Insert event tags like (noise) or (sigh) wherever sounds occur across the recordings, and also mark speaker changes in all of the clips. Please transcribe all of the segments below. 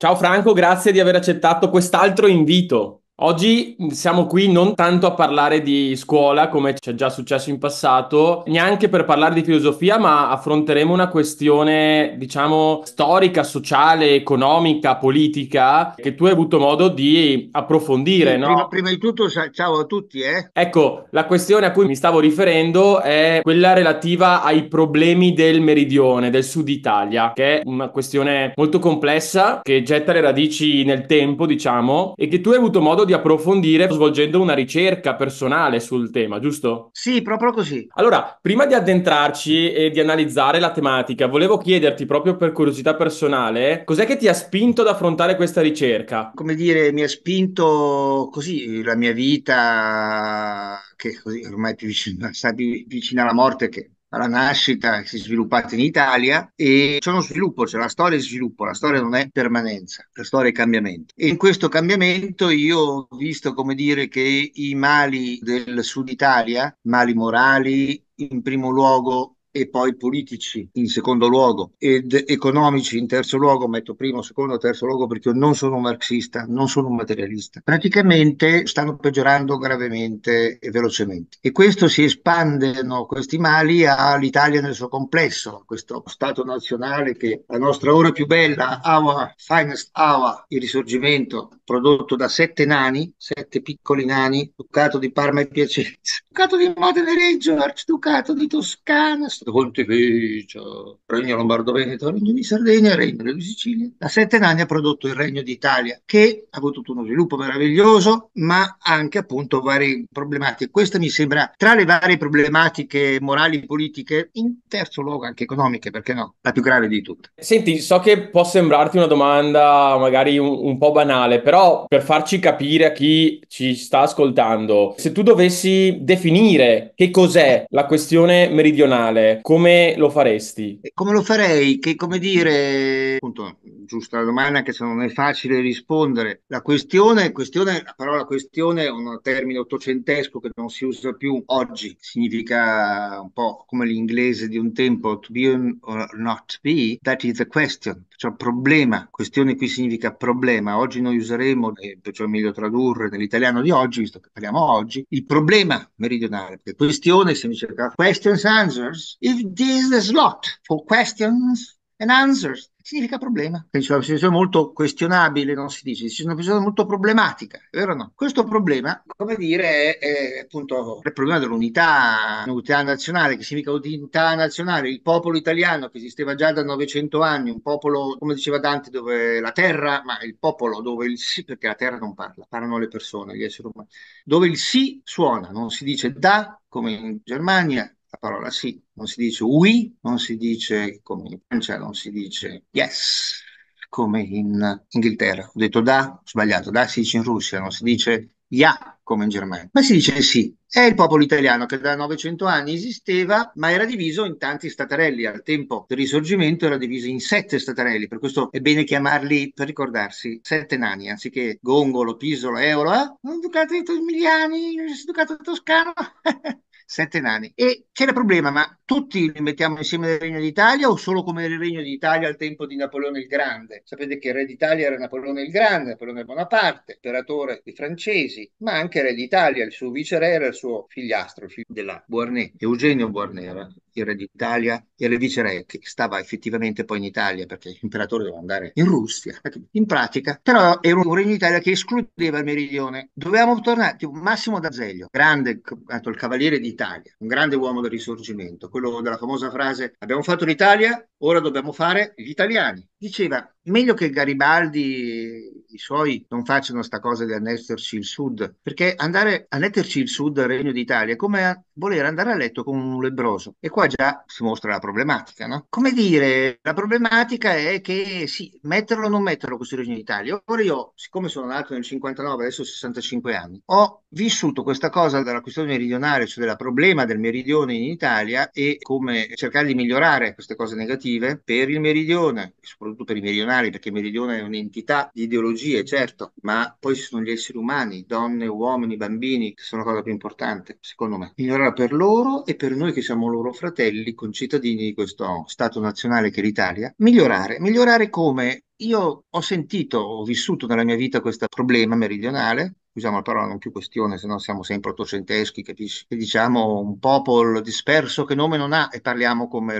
Speaker 1: Ciao Franco, grazie di aver accettato quest'altro invito. Oggi siamo qui non tanto a parlare di scuola come ci è già successo in passato, neanche per parlare di filosofia, ma affronteremo una questione, diciamo, storica, sociale, economica, politica che tu hai avuto modo di approfondire, sì, no? prima,
Speaker 2: prima, di tutto ciao a tutti, eh.
Speaker 1: Ecco, la questione a cui mi stavo riferendo è quella relativa ai problemi del meridione, del sud Italia, che è una questione molto complessa che getta le radici nel tempo, diciamo, e che tu hai avuto modo di di approfondire svolgendo una ricerca personale sul tema, giusto?
Speaker 2: Sì, proprio
Speaker 1: così. Allora, prima di addentrarci e di analizzare la tematica, volevo chiederti proprio per curiosità personale, cos'è che ti ha spinto ad
Speaker 2: affrontare questa ricerca? Come dire, mi ha spinto così la mia vita che così ormai è più vicina, (laughs) sta più vicina alla morte che alla nascita, si è sviluppata in Italia e c'è uno sviluppo, c'è la storia di sviluppo, la storia non è permanenza, la storia è cambiamento. E in questo cambiamento io ho visto come dire che i mali del sud Italia, mali morali, in primo luogo e poi politici in secondo luogo ed economici in terzo luogo, metto primo, secondo, terzo luogo perché io non sono un marxista, non sono un materialista, praticamente stanno peggiorando gravemente e velocemente. E questo si espandono questi mali all'Italia nel suo complesso, questo Stato nazionale che la nostra ora più bella, our finest hour, il risorgimento prodotto da sette nani, sette piccoli nani, Ducato di Parma e Piacenza, Ducato di Modena Reggio, Arciducato di Toscana, Conte Vecchio, Regno Lombardo Veneto, Regno di Sardegna, Regno di Sicilia. Da sette anni ha prodotto il Regno d'Italia, che ha avuto uno sviluppo meraviglioso, ma anche appunto varie problematiche. Questa mi sembra tra le varie problematiche morali e politiche, in terzo luogo anche economiche, perché no? La più grave di tutte. Senti, so che può sembrarti una domanda
Speaker 1: magari un, un po' banale, però per farci capire a chi ci sta ascoltando, se tu dovessi definire che cos'è la questione meridionale, come
Speaker 2: lo faresti? Come lo farei? Che come dire, appunto, giusta la domanda anche se non è facile rispondere. La questione, questione la parola questione è un termine ottocentesco che non si usa più oggi, significa un po' come l'inglese di un tempo, to be or not be, that is the question, cioè problema, questione qui significa problema, oggi noi useremo, perciò è meglio tradurre nell'italiano di oggi, visto che parliamo oggi, il problema meridionale, perché questione cerca questions answers, If there is slot for questions and answers, significa problema. Penso una situazione molto questionabile, non si dice, è una situazione molto problematica, vero o no? Questo problema, come dire, è, è appunto il problema dell'unità, unità nazionale, che significa unità nazionale, il popolo italiano che esisteva già da 900 anni, un popolo, come diceva Dante, dove la terra, ma il popolo dove il sì, perché la terra non parla, parlano le persone, gli esseri umani, dove il sì suona, non si dice da, come in Germania, la parola sì, non si dice oui, non si dice come in Francia, non si dice yes, come in Inghilterra. Ho detto da, ho sbagliato, da si dice in Russia, non si dice ya yeah, come in Germania, ma si dice sì. È il popolo italiano che da 900 anni esisteva, ma era diviso in tanti staterelli. Al tempo del risorgimento era diviso in sette staterelli, per questo è bene chiamarli, per ricordarsi, sette nani, anziché gongolo, pisolo, euro, eh? ducato di Emiliani, ducato toscano. (laughs) sette nani. E c'era il problema, ma tutti li mettiamo insieme nel Regno d'Italia o solo come nel Regno d'Italia al tempo di Napoleone il Grande? Sapete che il re d'Italia era Napoleone il Grande, Napoleone Bonaparte, imperatore dei francesi, ma anche re d'Italia, il suo viceré era il suo figliastro, il figlio della Buarnet, Eugenio Boarnè era il re d'Italia e il re che stava effettivamente poi in Italia perché l'imperatore doveva andare in Russia, ecco, in pratica, però era un regno d'Italia che escludeva il meridione. Dovevamo tornare, tipo Massimo d'Azeglio, grande, il cavaliere d'Italia, un grande uomo del risorgimento, quello della famosa frase abbiamo fatto l'Italia, ora dobbiamo fare gli italiani. Diceva meglio che Garibaldi i suoi non facciano sta cosa di annetterci il sud, perché andare a netterci il sud al Regno d'Italia è come voler andare a letto con un lebbroso. E qua già si mostra la problematica, no? Come dire, la problematica è che sì, metterlo o non metterlo questo Regno d'Italia. Ora io, siccome sono nato nel 59, adesso ho 65 anni, ho vissuto questa cosa della questione meridionale, cioè del problema del meridione in Italia e come cercare di migliorare queste cose negative per il meridione, soprattutto per i meridionali millenari, perché Meridione è un'entità di ideologie, certo, ma poi ci sono gli esseri umani, donne, uomini, bambini, che sono la cosa più importante, secondo me. Ignorare per loro e per noi che siamo loro fratelli, concittadini di questo Stato nazionale che è l'Italia, migliorare. Migliorare come? Io ho sentito, ho vissuto nella mia vita questo problema meridionale, usiamo la parola non più questione, se no siamo sempre ottocenteschi, capisci? E diciamo un popolo disperso che nome non ha e parliamo come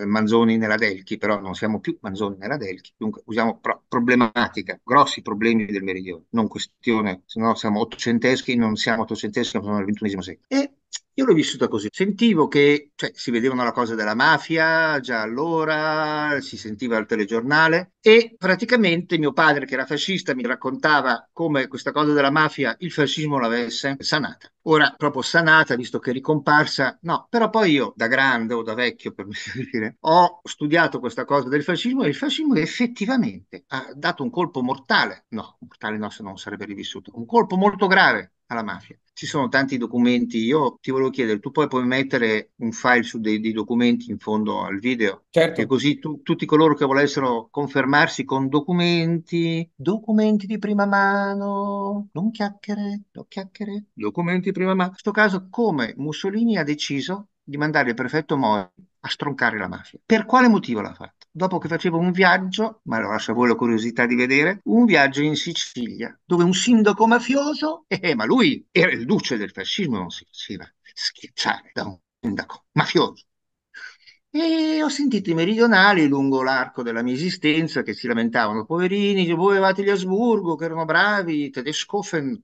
Speaker 2: eh, Manzoni nella Delchi, però non siamo più Manzoni nella Delchi, dunque usiamo pro- problematica, grossi problemi del meridione, non questione, se no siamo ottocenteschi, non siamo ottocenteschi, ma siamo nel ventunesimo secolo. E io l'ho vissuta così, sentivo che cioè, si vedevano la cosa della mafia già allora, si sentiva al telegiornale e praticamente mio padre che era fascista mi raccontava come questa cosa della mafia il fascismo l'avesse sanata. Ora proprio sanata, visto che è ricomparsa, no, però poi io da grande o da vecchio, per (laughs) dire, ho studiato questa cosa del fascismo e il fascismo effettivamente ha dato un colpo mortale, no, mortale no se non sarebbe rivissuto, un colpo molto grave alla mafia. Ci sono tanti documenti, io ti volevo chiedere, tu poi puoi mettere un file su dei, dei documenti in fondo al video? Certo. E così tu, tutti coloro che volessero confermarsi con documenti, documenti di prima mano, non chiacchiere, non chiacchiere, documenti di prima mano. In questo caso come Mussolini ha deciso di mandare il prefetto Mori a stroncare la mafia. Per quale motivo l'ha fatto? dopo che facevo un viaggio, ma lo lascio a voi la curiosità di vedere, un viaggio in Sicilia, dove un sindaco mafioso, eh, eh, ma lui era il duce del fascismo, non si faceva schiacciare da un sindaco mafioso. E ho sentito i meridionali lungo l'arco della mia esistenza che si lamentavano, poverini, che voi avevate gli Asburgo, che erano bravi, i tedescofen,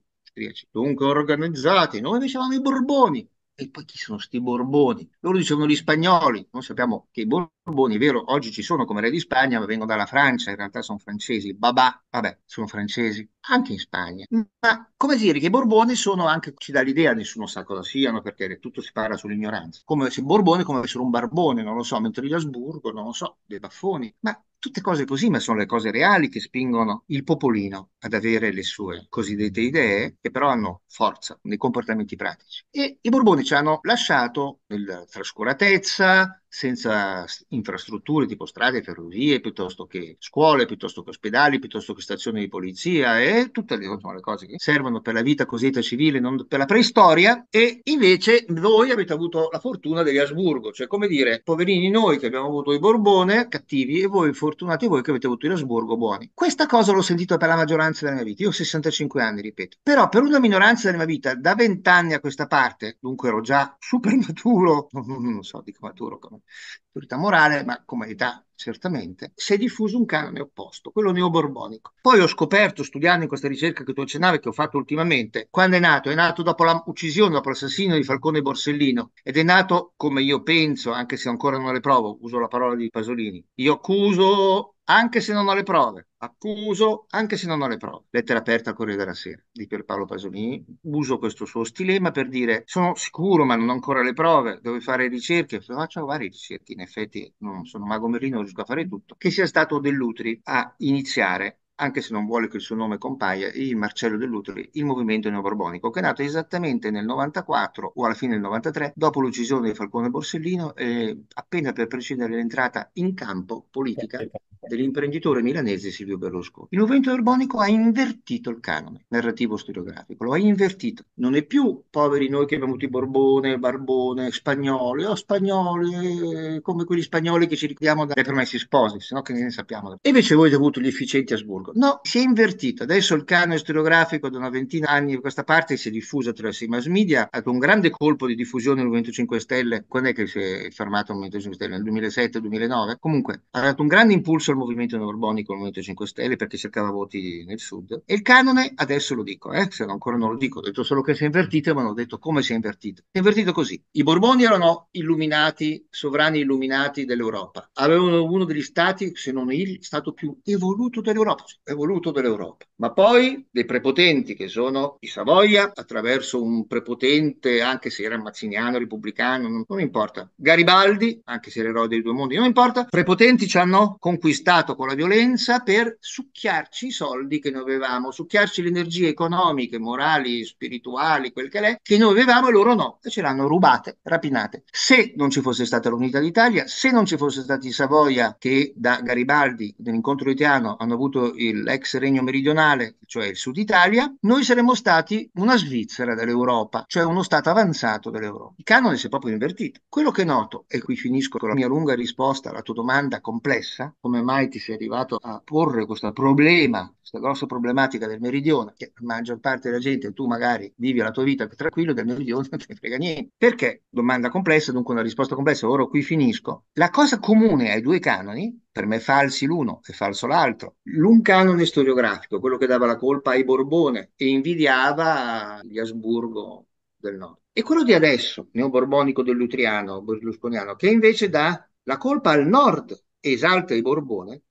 Speaker 2: dunque organizzati, noi invece avevamo i Borboni, e poi chi sono sti Borboni? Loro dicevano gli spagnoli, noi sappiamo che i Borboni, vero, oggi ci sono come re di Spagna, ma vengono dalla Francia, in realtà sono francesi, babà, vabbè, sono francesi, anche in Spagna. Ma come dire che i Borboni sono anche, ci dà l'idea, nessuno sa cosa siano, perché tutto si parla sull'ignoranza, come se Borbone come fossero un barbone, non lo so, mentre gli Asburgo, non lo so, dei baffoni, ma Tutte cose così, ma sono le cose reali che spingono il popolino ad avere le sue cosiddette idee, che però hanno forza nei comportamenti pratici. E i Borboni ci hanno lasciato nella trascuratezza, senza infrastrutture tipo strade, ferrovie, piuttosto che scuole, piuttosto che ospedali, piuttosto che stazioni di polizia e tutte le, insomma, le cose che servono per la vita cosiddetta civile, non per la preistoria. E invece voi avete avuto la fortuna degli Asburgo, cioè come dire, poverini noi che abbiamo avuto i Borbone cattivi e voi fortunati voi che avete avuto gli Asburgo buoni. Questa cosa l'ho sentita per la maggioranza della mia vita, io ho 65 anni, ripeto. Però per una minoranza della mia vita, da 20 anni a questa parte, dunque ero già super maturo, (laughs) non so, dico maturo come maturità morale, ma come età certamente, si è diffuso un canone opposto, quello neoborbonico. Poi ho scoperto, studiando in questa ricerca che tu accennavi, che ho fatto ultimamente, quando è nato? È nato dopo l'uccisione, dopo l'assassinio di Falcone Borsellino ed è nato, come io penso, anche se ancora non le provo, uso la parola di Pasolini, io accuso anche se non ho le prove, accuso anche se non ho le prove. Lettera aperta al Corriere della Sera di Pierpaolo Pasolini. Uso questo suo stilema per dire sono sicuro ma non ho ancora le prove, devo fare ricerche, faccio varie ricerche, in effetti non sono mago merino, giusto a fare tutto, che sia stato Dell'Utri a iniziare anche se non vuole che il suo nome compaia, il Marcello dell'Utri, il movimento neoborbonico, che è nato esattamente nel 94 o alla fine del 93, dopo l'uccisione di Falcone Borsellino, eh, appena per precedere l'entrata in campo politica dell'imprenditore milanese Silvio Berlusconi. Il movimento neoborbonico ha invertito il canone narrativo storiografico, lo ha invertito. Non è più poveri noi che abbiamo avuto i Borbone, Barbone, spagnoli, o oh, spagnoli, come quegli spagnoli che ci ricordiamo dai promessi sposi, se no che ne sappiamo. E invece voi avete avuto gli efficienti Asburgo chirurgo. No, si è invertito. Adesso il canone storiografico da una ventina anni a questa parte si è diffuso attraverso i mass media, ha un grande colpo di diffusione del Movimento 5 Stelle. Quando è che si è fermato il Movimento 5 Stelle? Nel 2007-2009? Comunque ha dato un grande impulso al movimento neorbonico, al Movimento 5 Stelle, perché cercava voti nel sud. E il canone, adesso lo dico, eh, se ancora non lo dico, ho detto solo che si è invertito, ma non ho detto come si è invertito. Si è invertito così. I Borboni erano illuminati, sovrani illuminati dell'Europa. Avevano uno degli stati, se non il, stato più evoluto dell'Europa è voluto dall'Europa. Ma poi dei prepotenti che sono i Savoia, attraverso un prepotente, anche se era mazziniano, repubblicano, non, non importa. Garibaldi, anche se era eroe dei due mondi, non importa. Prepotenti ci hanno conquistato con la violenza per succhiarci i soldi che noi avevamo, succhiarci le energie economiche, morali, spirituali, quel che è, che noi avevamo e loro no. E ce l'hanno rubate, rapinate. Se non ci fosse stata l'unità d'Italia, se non ci fosse stati i Savoia che da Garibaldi, nell'incontro italiano, hanno avuto i l'ex regno meridionale, cioè il sud Italia, noi saremmo stati una Svizzera dell'Europa, cioè uno stato avanzato dell'Europa. Il canone si è proprio invertito. Quello che noto, e qui finisco con la mia lunga risposta alla tua domanda complessa, come mai ti sei arrivato a porre questo problema, questa grossa problematica del meridione, che la maggior parte della gente, tu magari vivi la tua vita più tranquillo, del meridione (laughs) non ti frega niente. Perché? Domanda complessa, dunque una risposta complessa, ora qui finisco. La cosa comune ai due canoni per me falsi l'uno e falso l'altro. L'un canone storiografico, quello che dava la colpa ai Borbone e invidiava gli Asburgo del nord. E quello di adesso, neoborbonico dell'Utriano, berlusconiano, che invece dà la colpa al nord esalta i Borbone,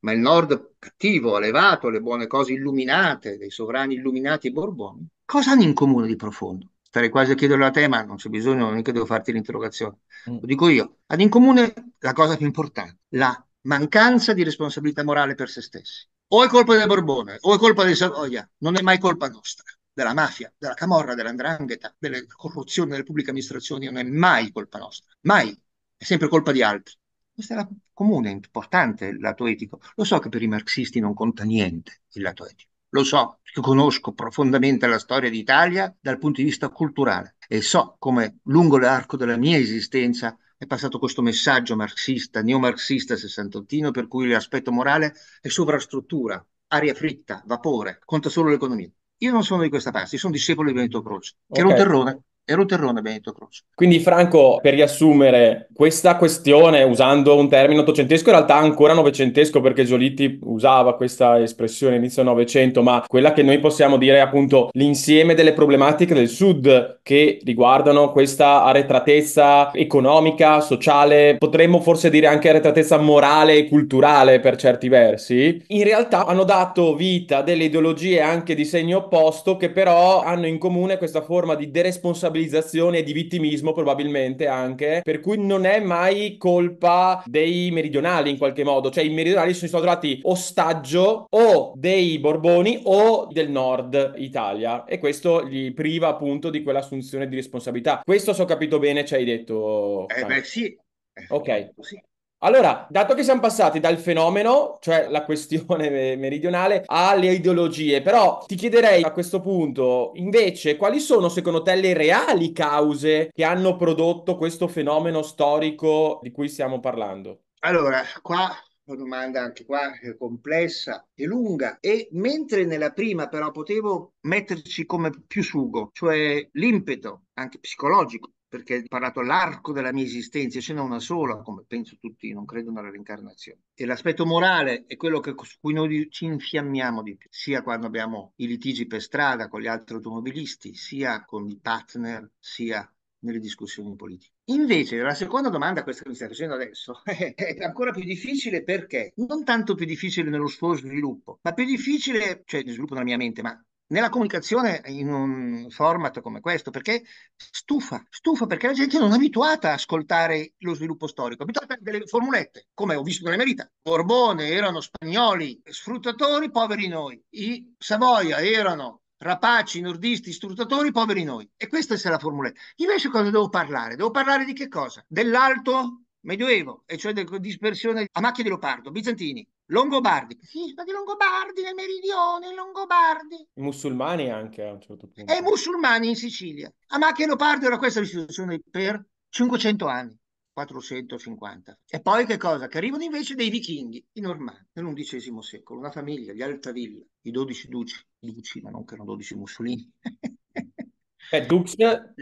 Speaker 2: ma il nord cattivo, elevato, le buone cose illuminate, dei sovrani illuminati Borboni, cosa hanno in comune di profondo? Starei quasi a chiederlo a te, ma non c'è bisogno, non è che devo farti l'interrogazione. Mm. Lo dico io. Hanno in comune la cosa più importante, la mancanza di responsabilità morale per se stessi. O è colpa del Borbone, o è colpa di Savoia, oh, non è mai colpa nostra, della mafia, della camorra, dell'andrangheta, della corruzione delle pubbliche amministrazioni, non è mai colpa nostra, mai, è sempre colpa di altri. Questo è la comune, importante il lato etico. Lo so che per i marxisti non conta niente il lato etico, lo so, perché conosco profondamente la storia d'Italia dal punto di vista culturale e so come lungo l'arco della mia esistenza è passato questo messaggio marxista, neomarxista sessantottino, per cui l'aspetto morale è sovrastruttura, aria fritta, vapore, conta solo l'economia. Io non sono di questa parte, sono discepolo di Benito Croce, che okay. era un terrone. Ero terrone Benito Croce.
Speaker 1: Quindi Franco, per riassumere, questa questione, usando un termine ottocentesco, in realtà ancora novecentesco, perché Giolitti usava questa espressione inizio novecento, ma quella che noi possiamo dire è appunto l'insieme delle problematiche del Sud che riguardano questa arretratezza economica, sociale, potremmo forse dire anche arretratezza morale e culturale per certi versi, in realtà hanno dato vita a delle ideologie anche di segno opposto che però hanno in comune questa forma di deresponsabilità responsabilizzazione e di vittimismo probabilmente anche, per cui non è mai colpa dei meridionali in qualche modo, cioè i meridionali sono stati trovati ostaggio o dei Borboni o del nord Italia e questo gli priva appunto di quell'assunzione di responsabilità. Questo se ho capito bene ci hai detto. Eh beh sì. Eh, ok. Sì. Allora, dato che siamo passati dal fenomeno, cioè la questione meridionale, alle ideologie, però ti chiederei a questo punto, invece, quali sono secondo te le reali cause che hanno prodotto questo fenomeno storico di cui stiamo parlando?
Speaker 2: Allora, qua una domanda anche qua eh, complessa e lunga. E mentre nella prima però potevo metterci come più sugo, cioè l'impeto anche psicologico perché ho parlato l'arco della mia esistenza, ce n'è una sola, come penso tutti, non credo nella reincarnazione. E l'aspetto morale è quello che, su cui noi ci infiammiamo di più, sia quando abbiamo i litigi per strada con gli altri automobilisti, sia con i partner, sia nelle discussioni politiche. Invece la seconda domanda, questa che mi stai facendo adesso, (laughs) è ancora più difficile perché non tanto più difficile nello suo sviluppo, ma più difficile, cioè di sviluppo della mia mente, ma nella comunicazione in un format come questo, perché stufa, stufa perché la gente non è abituata a ascoltare lo sviluppo storico, è abituata a delle formulette, come ho visto nella merita. Borbone erano spagnoli sfruttatori, poveri noi. I Savoia erano rapaci, nordisti, sfruttatori, poveri noi. E questa è la formuletta. Invece cosa devo parlare? Devo parlare di che cosa? Dell'alto medioevo, e cioè della dispersione a macchia di leopardo, bizantini, Longobardi, sì, perché Longobardi nel meridione, Longobardi. I musulmani anche a un certo punto. E eh, i musulmani in Sicilia. A ah, ma che Leopardi era questa situazione per 500 anni. 450. E poi che cosa? Che arrivano invece dei vichinghi, i normanni, nell'undicesimo secolo, una famiglia, gli Altavilla, i dodici duci, duci, ma non che erano dodici mussolini, (laughs) Eh, Dux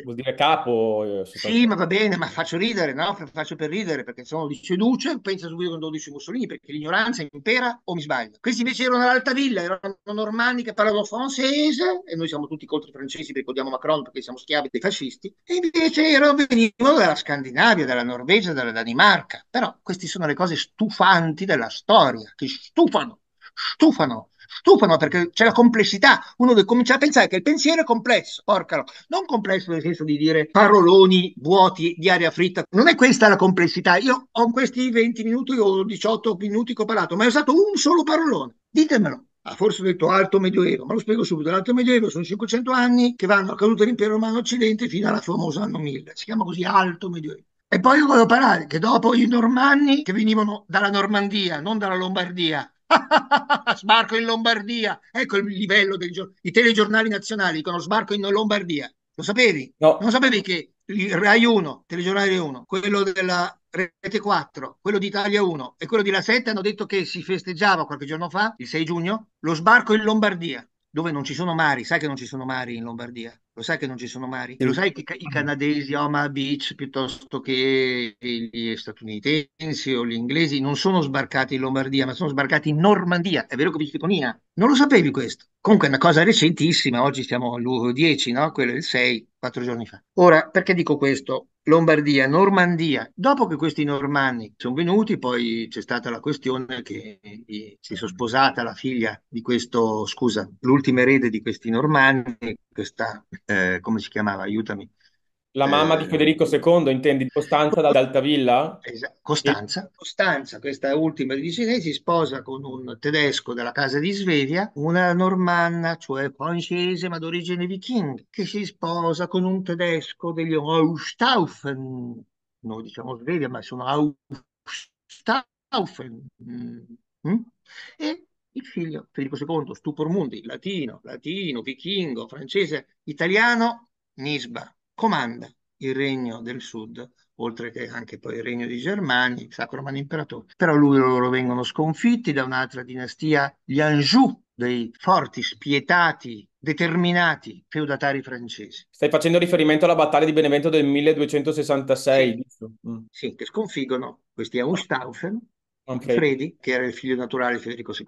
Speaker 2: vuol dire capo. Eh, sì, ma va bene, ma faccio ridere, no? Faccio per ridere, perché se uno dice Duce, pensa subito con 12 Mussolini, perché l'ignoranza impera o mi sbaglio. Questi invece erano all'alta villa, erano normanni che parlavano francese, e noi siamo tutti contro i francesi perché odiamo Macron, perché siamo schiavi dei fascisti, e invece erano, venivano dalla Scandinavia, dalla Norvegia, dalla Danimarca. Però queste sono le cose stufanti della storia, che stufano stufano, stufano perché c'è la complessità. Uno deve cominciare a pensare che il pensiero è complesso, porcaro, non complesso nel senso di dire paroloni vuoti di aria fritta. Non è questa la complessità. Io ho in questi 20 minuti o 18 minuti che ho parlato, ma ho usato un solo parolone. Ditemelo. Ah, forse ho detto alto medioevo, ma lo spiego subito. L'alto medioevo sono 500 anni che vanno a caduta dell'impero romano occidente fino alla famosa anno 1000. Si chiama così alto medioevo. E poi io volevo parlare che dopo i normanni che venivano dalla Normandia, non dalla Lombardia, (laughs) sbarco in Lombardia. Ecco il livello dei I telegiornali nazionali dicono sbarco in Lombardia. Lo sapevi? No. Non sapevi che il Rai 1, telegiornale 1, quello della Rete 4, quello d'Italia 1 e quello di La 7 hanno detto che si festeggiava qualche giorno fa, il 6 giugno, lo sbarco in Lombardia dove non ci sono mari, sai che non ci sono mari in Lombardia, lo sai che non ci sono mari, e lo sai che i canadesi Omaha oh, Beach piuttosto che gli statunitensi o gli inglesi non sono sbarcati in Lombardia, ma sono sbarcati in Normandia, è vero che vi Picconia? Non lo sapevi questo? Comunque è una cosa recentissima, oggi siamo all'1.10, no? Quello è il 6, 4 giorni fa. Ora, perché dico questo? Lombardia, Normandia. Dopo che questi normanni sono venuti, poi c'è stata la questione che eh, si sono sposata la figlia di questo, scusa, l'ultima erede di questi normanni, questa, eh, come si chiamava, aiutami, la mamma di eh, Federico II, intendi Costanza d'Altavilla? Esa, Costanza. Eh, Costanza, questa ultima di Cinesi, si sposa con un tedesco della casa di Svevia, una normanna, cioè francese ma d'origine viking, che si sposa con un tedesco degli Austaufen, noi diciamo Svevia ma sono Austaufen, mm. mm? e il figlio Federico II, Stupor Mundi, latino, latino, vichingo, francese, italiano, Nisba comanda il regno del sud, oltre che anche poi il regno di Germania, il Sacro Romano Imperatore. Però lui loro vengono sconfitti da un'altra dinastia, gli Anjou, dei forti, spietati, determinati feudatari francesi.
Speaker 1: Stai facendo riferimento alla
Speaker 2: battaglia di Benevento del 1266, sì, mm. sì che sconfiggono questi Austaufen, okay. Fredi, che era il figlio naturale di Federico II.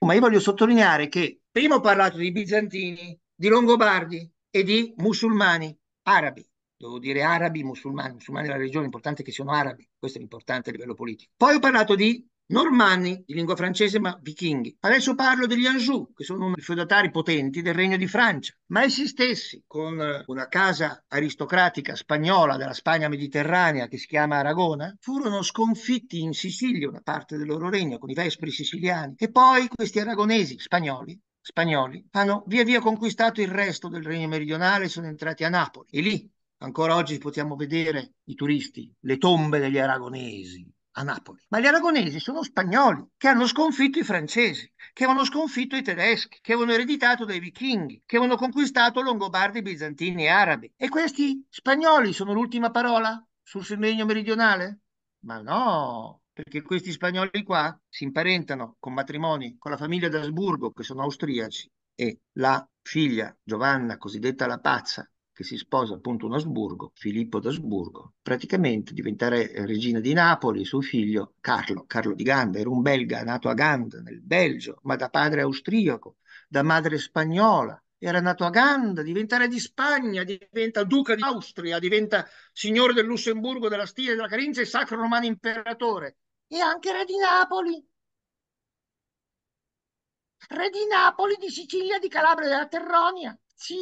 Speaker 2: Ma io voglio sottolineare che prima ho parlato di bizantini, di longobardi e di musulmani, arabi, devo dire arabi, musulmani, musulmani della regione, l'importante è che siano arabi, questo è importante a livello politico. Poi ho parlato di normanni, di lingua francese, ma vichinghi. Adesso parlo degli Anjou, che sono i feudatari potenti del Regno di Francia, ma essi stessi, con una casa aristocratica spagnola della Spagna mediterranea che si chiama Aragona, furono sconfitti in Sicilia, una parte del loro regno, con i vespri siciliani, e poi questi aragonesi spagnoli spagnoli hanno via via conquistato il resto del regno meridionale e sono entrati a Napoli. E lì ancora oggi possiamo vedere i turisti, le tombe degli aragonesi a Napoli. Ma gli aragonesi sono spagnoli che hanno sconfitto i francesi, che avevano sconfitto i tedeschi, che avevano ereditato dai vichinghi, che avevano conquistato longobardi, bizantini e arabi. E questi spagnoli sono l'ultima parola sul regno meridionale? Ma no, perché questi spagnoli qua si imparentano con matrimoni con la famiglia d'Asburgo, che sono austriaci, e la figlia Giovanna, cosiddetta la pazza, che si sposa appunto un Asburgo, Filippo d'Asburgo, praticamente diventare regina di Napoli, suo figlio Carlo, Carlo di Ganda, era un belga nato a Ganda, nel Belgio, ma da padre austriaco, da madre spagnola, era nato a Ganda, diventare di Spagna, diventa duca di Austria, diventa signore del Lussemburgo, della Stia e della Carinzia e sacro romano imperatore e anche re di Napoli. Re di Napoli, di Sicilia, di Calabria, della Terronia. Sì,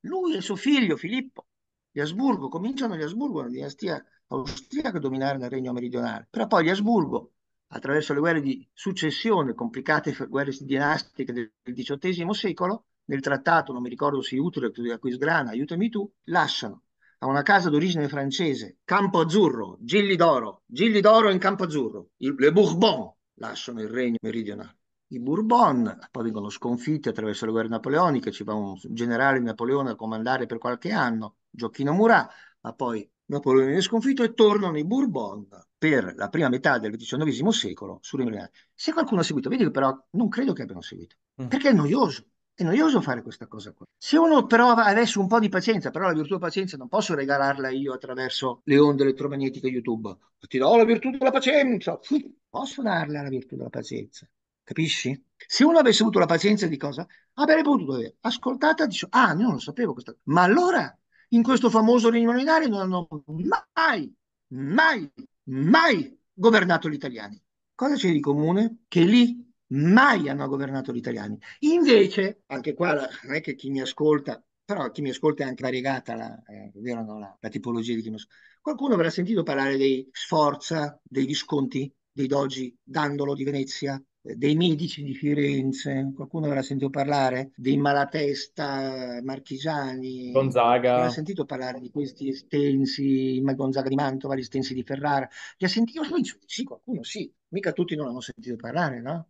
Speaker 2: lui e suo figlio Filippo gli Asburgo, cominciano gli Asburgo, una dinastia austriaca a dominare nel regno meridionale. Però poi gli Asburgo, attraverso le guerre di successione, complicate guerre dinastiche del XVIII secolo, nel trattato, non mi ricordo se Utrecht o Aquisgrana, aiutami tu, lasciano a una casa d'origine francese, Campo Azzurro, Gilli d'Oro, Gilli d'Oro in Campo Azzurro, il, le Bourbon lasciano il regno meridionale. I Bourbon poi vengono sconfitti attraverso le guerre napoleoniche, ci va un generale di Napoleone a comandare per qualche anno, Giochino Murat, ma poi Napoleone viene sconfitto e tornano i Bourbon per la prima metà del XIX secolo sul Rimini. Se qualcuno ha seguito, vedi che però non credo che abbiano seguito, mm. perché è noioso. È noioso fare questa cosa qua. Se uno però ha adesso un po' di pazienza, però la virtù della pazienza non posso regalarla io attraverso le onde elettromagnetiche YouTube. Ti do la virtù della pazienza. Posso darle la virtù della pazienza. Capisci? Se uno avesse avuto la pazienza di cosa, avrebbe potuto avere ascoltata, dice, ah, io non lo sapevo questa cosa. Ma allora, in questo famoso regno monetario non hanno mai, mai, mai governato gli italiani. Cosa c'è di comune? Che lì mai hanno governato gli italiani. Invece, anche qua non è che chi mi ascolta, però chi mi ascolta è anche variegata la, eh, no, la, la tipologia di chi mi ascolta. Qualcuno avrà sentito parlare dei Sforza, dei Visconti, dei Dogi, Dandolo di Venezia, eh, dei medici di Firenze, qualcuno avrà sentito parlare dei Malatesta, eh, Marchigiani, Gonzaga. Avrà sentito parlare di questi estensi, Gonzaga di Mantova, gli estensi di Ferrara. Li ha sentito? Sì, qualcuno sì, mica tutti non hanno sentito parlare, no?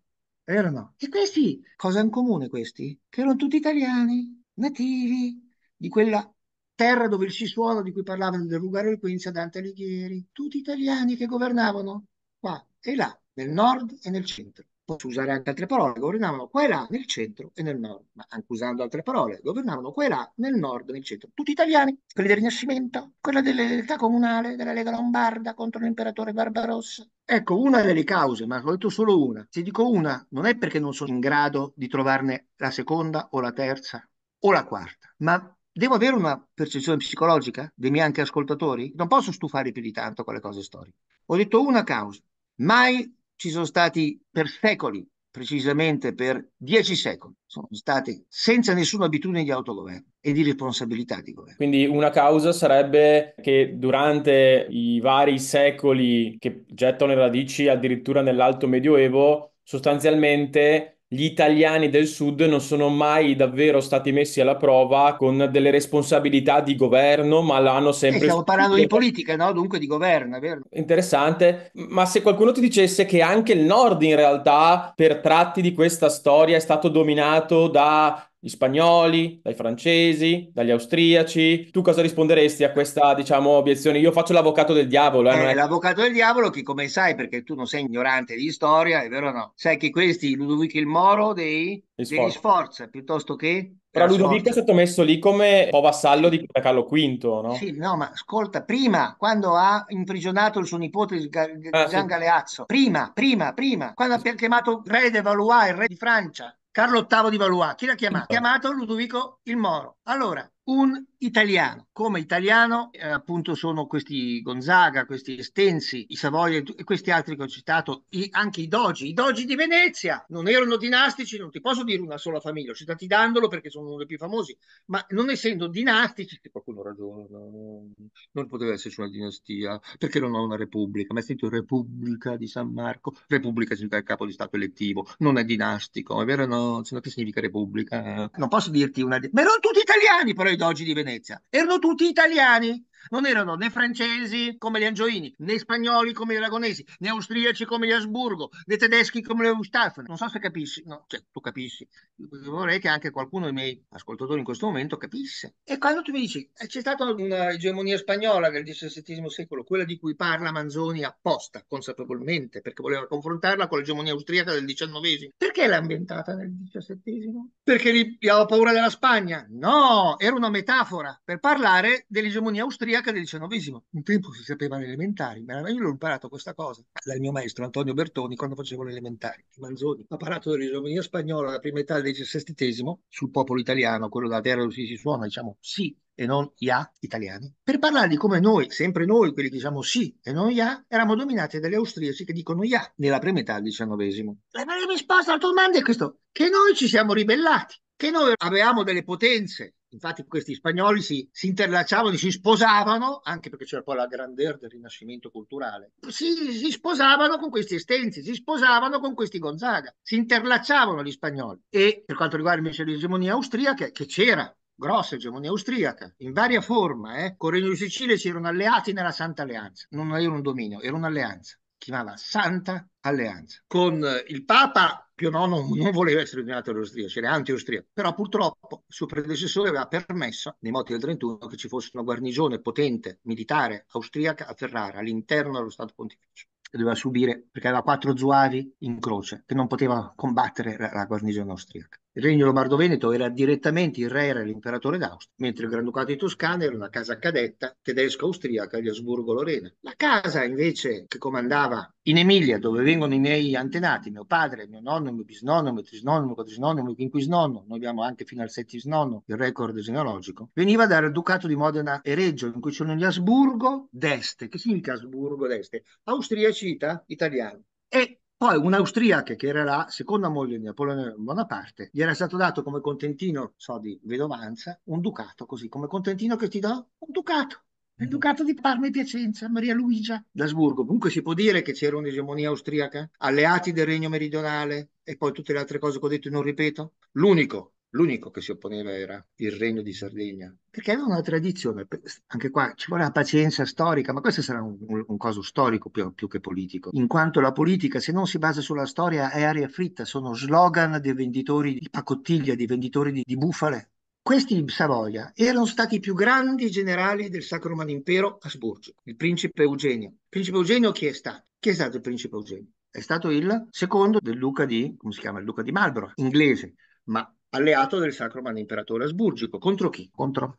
Speaker 2: Erano. E questi, cosa in comune questi? Che erano tutti italiani, nativi di quella terra dove il Sisuolo di cui parlavano del Rugario Quinzia, Dante Alighieri, tutti italiani che governavano qua e là, nel nord e nel centro. Posso usare anche altre parole, governavano qua e là, nel centro e nel nord, ma anche usando altre parole, governavano qua e là, nel nord e nel centro. Tutti italiani, quelli del Rinascimento, quella dell'età comunale, della Lega Lombarda contro l'imperatore Barbarossa, Ecco, una delle cause, ma ho detto solo una. Se dico una, non è perché non sono in grado di trovarne la seconda o la terza o la quarta, ma devo avere una percezione psicologica dei miei anche ascoltatori? Non posso stufare più di tanto con le cose storiche. Ho detto una causa. Mai ci sono stati per secoli precisamente per dieci secoli, sono stati senza nessuna abitudine di autogoverno e di responsabilità di governo. Quindi una causa
Speaker 1: sarebbe che durante i vari secoli che gettano le radici addirittura nell'alto medioevo, sostanzialmente gli italiani del sud non sono mai davvero stati messi alla prova con delle responsabilità di governo, ma l'hanno eh, sempre... Eh, stiamo parlando di politica,
Speaker 2: no? Dunque di governo, è vero?
Speaker 1: Interessante, ma se qualcuno ti dicesse che anche il nord in realtà per tratti di questa storia è stato dominato da gli spagnoli, dai francesi, dagli austriaci. Tu cosa risponderesti a
Speaker 2: questa, diciamo, obiezione? Io faccio l'avvocato del diavolo. Eh, eh, è... L'avvocato del diavolo che, come sai, perché tu non sei ignorante di storia, è vero o no? Sai che questi, Ludovico il Moro, dei, degli Sforza, piuttosto che... Però Ludovico è stato messo lì come po' vassallo di Carlo V, no? Sì, no, ma ascolta, prima, quando ha imprigionato il suo nipote Gian ah, sì. Galeazzo, prima, prima, prima, quando ha chiamato re de Valois, il re di Francia, Carlo VIII di Valois, chi l'ha chiamato? Ha chiamato Ludovico il Moro. Allora, un italiano. Come italiano eh, appunto sono questi Gonzaga, questi Estensi, i Savoia e questi altri che ho citato, i, anche i Dogi. I Dogi di Venezia non erano dinastici, non ti posso dire una sola famiglia, ho citati Dandolo perché sono uno dei più famosi, ma non essendo dinastici, qualcuno ragiona, non poteva esserci una dinastia, perché non ho una repubblica, ma è scritto Repubblica di San Marco, Repubblica significa il capo di Stato elettivo, non è dinastico, è vero? No, se no che significa Repubblica? Non posso dirti una... Ma erano tutti italiani però i Dogi di Venezia. Venezia erano tutti italiani non erano né francesi come gli Angioini, né spagnoli come gli Aragonesi, né austriaci come gli Asburgo, né tedeschi come le Ustafen. Non so se capisci, no, cioè tu capisci. Vorrei che anche qualcuno dei miei ascoltatori in questo momento capisse. E quando tu mi dici eh, c'è stata una egemonia spagnola nel XVII secolo, quella di cui parla Manzoni apposta, consapevolmente, perché voleva confrontarla con l'egemonia austriaca del XIX. Perché l'ha ambientata nel XVII? Perché lì aveva paura della Spagna? No, era una metafora per parlare dell'egemonia austriaca austriaca del XIX. Un tempo si sapeva alle elementari, ma io l'ho imparato questa cosa dal mio maestro Antonio Bertoni quando facevo le elementari. Manzoni ha parlato dell'isonomia spagnola alla prima età del XVI sul popolo italiano, quello della terra dove si, suona, diciamo sì e non IA italiani, per parlare di come noi, sempre noi, quelli che diciamo sì e non IA, eravamo dominati dagli austriaci che dicono IA nella prima età del XIX. La mia risposta alla tua domanda è questo, che noi ci siamo ribellati, che noi avevamo delle potenze Infatti questi spagnoli si, si interlacciavano, si sposavano, anche perché c'era poi la grandeur del rinascimento culturale, si, si, sposavano con questi estensi, si sposavano con questi Gonzaga, si interlacciavano gli spagnoli. E per quanto riguarda invece l'egemonia austriaca, che c'era, grossa egemonia austriaca, in varia forma. Eh. Con il Regno di Sicilia c'erano alleati nella Santa Alleanza, non era un dominio, era un'alleanza chiamava Santa Alleanza. Con eh, il Papa Pio IX non voleva essere dominato dall'Austria, era anti-austriaco, però purtroppo il suo predecessore aveva permesso, nei moti del 31, che ci fosse una guarnigione potente militare austriaca a Ferrara, all'interno dello Stato Pontificio E doveva subire perché aveva quattro zuavi in croce che non poteva combattere la, la guarnigione austriaca. Il regno lombardo-veneto era direttamente il re era l'imperatore d'Austria, mentre il Granducato di Toscana era una casa cadetta tedesco-austriaca di Asburgo-Lorena. La casa invece che comandava in Emilia, dove vengono i miei antenati, mio padre, mio nonno, mio bisnonno, mio trisnonno, mio quadrisnonno, quinquisnonno, noi abbiamo anche fino al settisnonno il record genealogico, veniva dal Ducato di Modena e Reggio, in cui c'erano gli Asburgo d'Este. Che significa Asburgo d'Este? Austriacita italiano. E poi un'austriaca che era la seconda moglie di Napoleone Bonaparte, gli era stato dato come contentino, so di vedovanza, un ducato, così come contentino che ti do un ducato. Il mm-hmm. ducato di Parma e Piacenza, Maria Luigia d'Asburgo. Comunque si può dire che c'era un'egemonia austriaca, alleati del regno meridionale e poi tutte le altre cose che ho detto e non ripeto. L'unico l'unico che si opponeva era il Regno di Sardegna, perché aveva una tradizione, anche qua ci vuole la pazienza storica, ma questo sarà un, un, un caso storico più, più, che politico, in quanto la politica se non si basa sulla storia è aria fritta, sono slogan dei venditori di pacottiglia, dei venditori di, di bufale. Questi in Savoia erano stati i più grandi generali del Sacro Romano Impero a Asburgo, il principe Eugenio. Principe Eugenio chi è stato? Chi è stato il principe Eugenio? È stato il secondo del duca di, come si chiama, il duca di Marlborough, inglese, ma alleato del Sacro Romano Imperatore Asburgico. Contro chi? Contro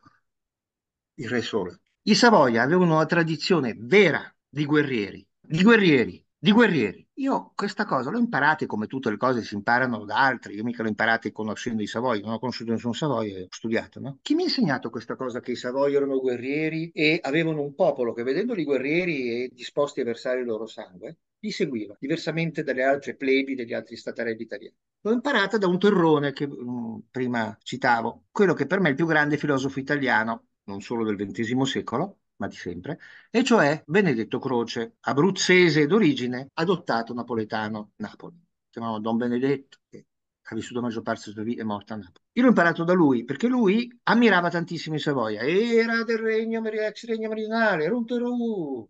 Speaker 2: il Re Sole. I Savoia avevano una tradizione vera di guerrieri, di guerrieri, di guerrieri. Io questa cosa l'ho imparata come tutte le cose si imparano da altri, io mica l'ho imparata conoscendo i Savoia, non ho conosciuto nessun Savoia, ho studiato, no? Chi mi ha insegnato questa cosa che i Savoia erano guerrieri e avevano un popolo che vedendoli guerrieri e disposti a versare il loro sangue, li seguiva, diversamente dalle altre plebi degli altri statarelli italiani. L'ho imparata da un terrone che mh, mm, prima citavo, quello che per me è il più grande filosofo italiano, non solo del XX secolo, ma di sempre, e cioè Benedetto Croce, abruzzese d'origine, adottato napoletano Napoli. Chiamavano Don Benedetto, ha vissuto la maggior parte della sua vita, è morta a Napoli. Io l'ho imparato da lui perché lui ammirava tantissimo i Savoia, era del regno, ex regno meridionale, era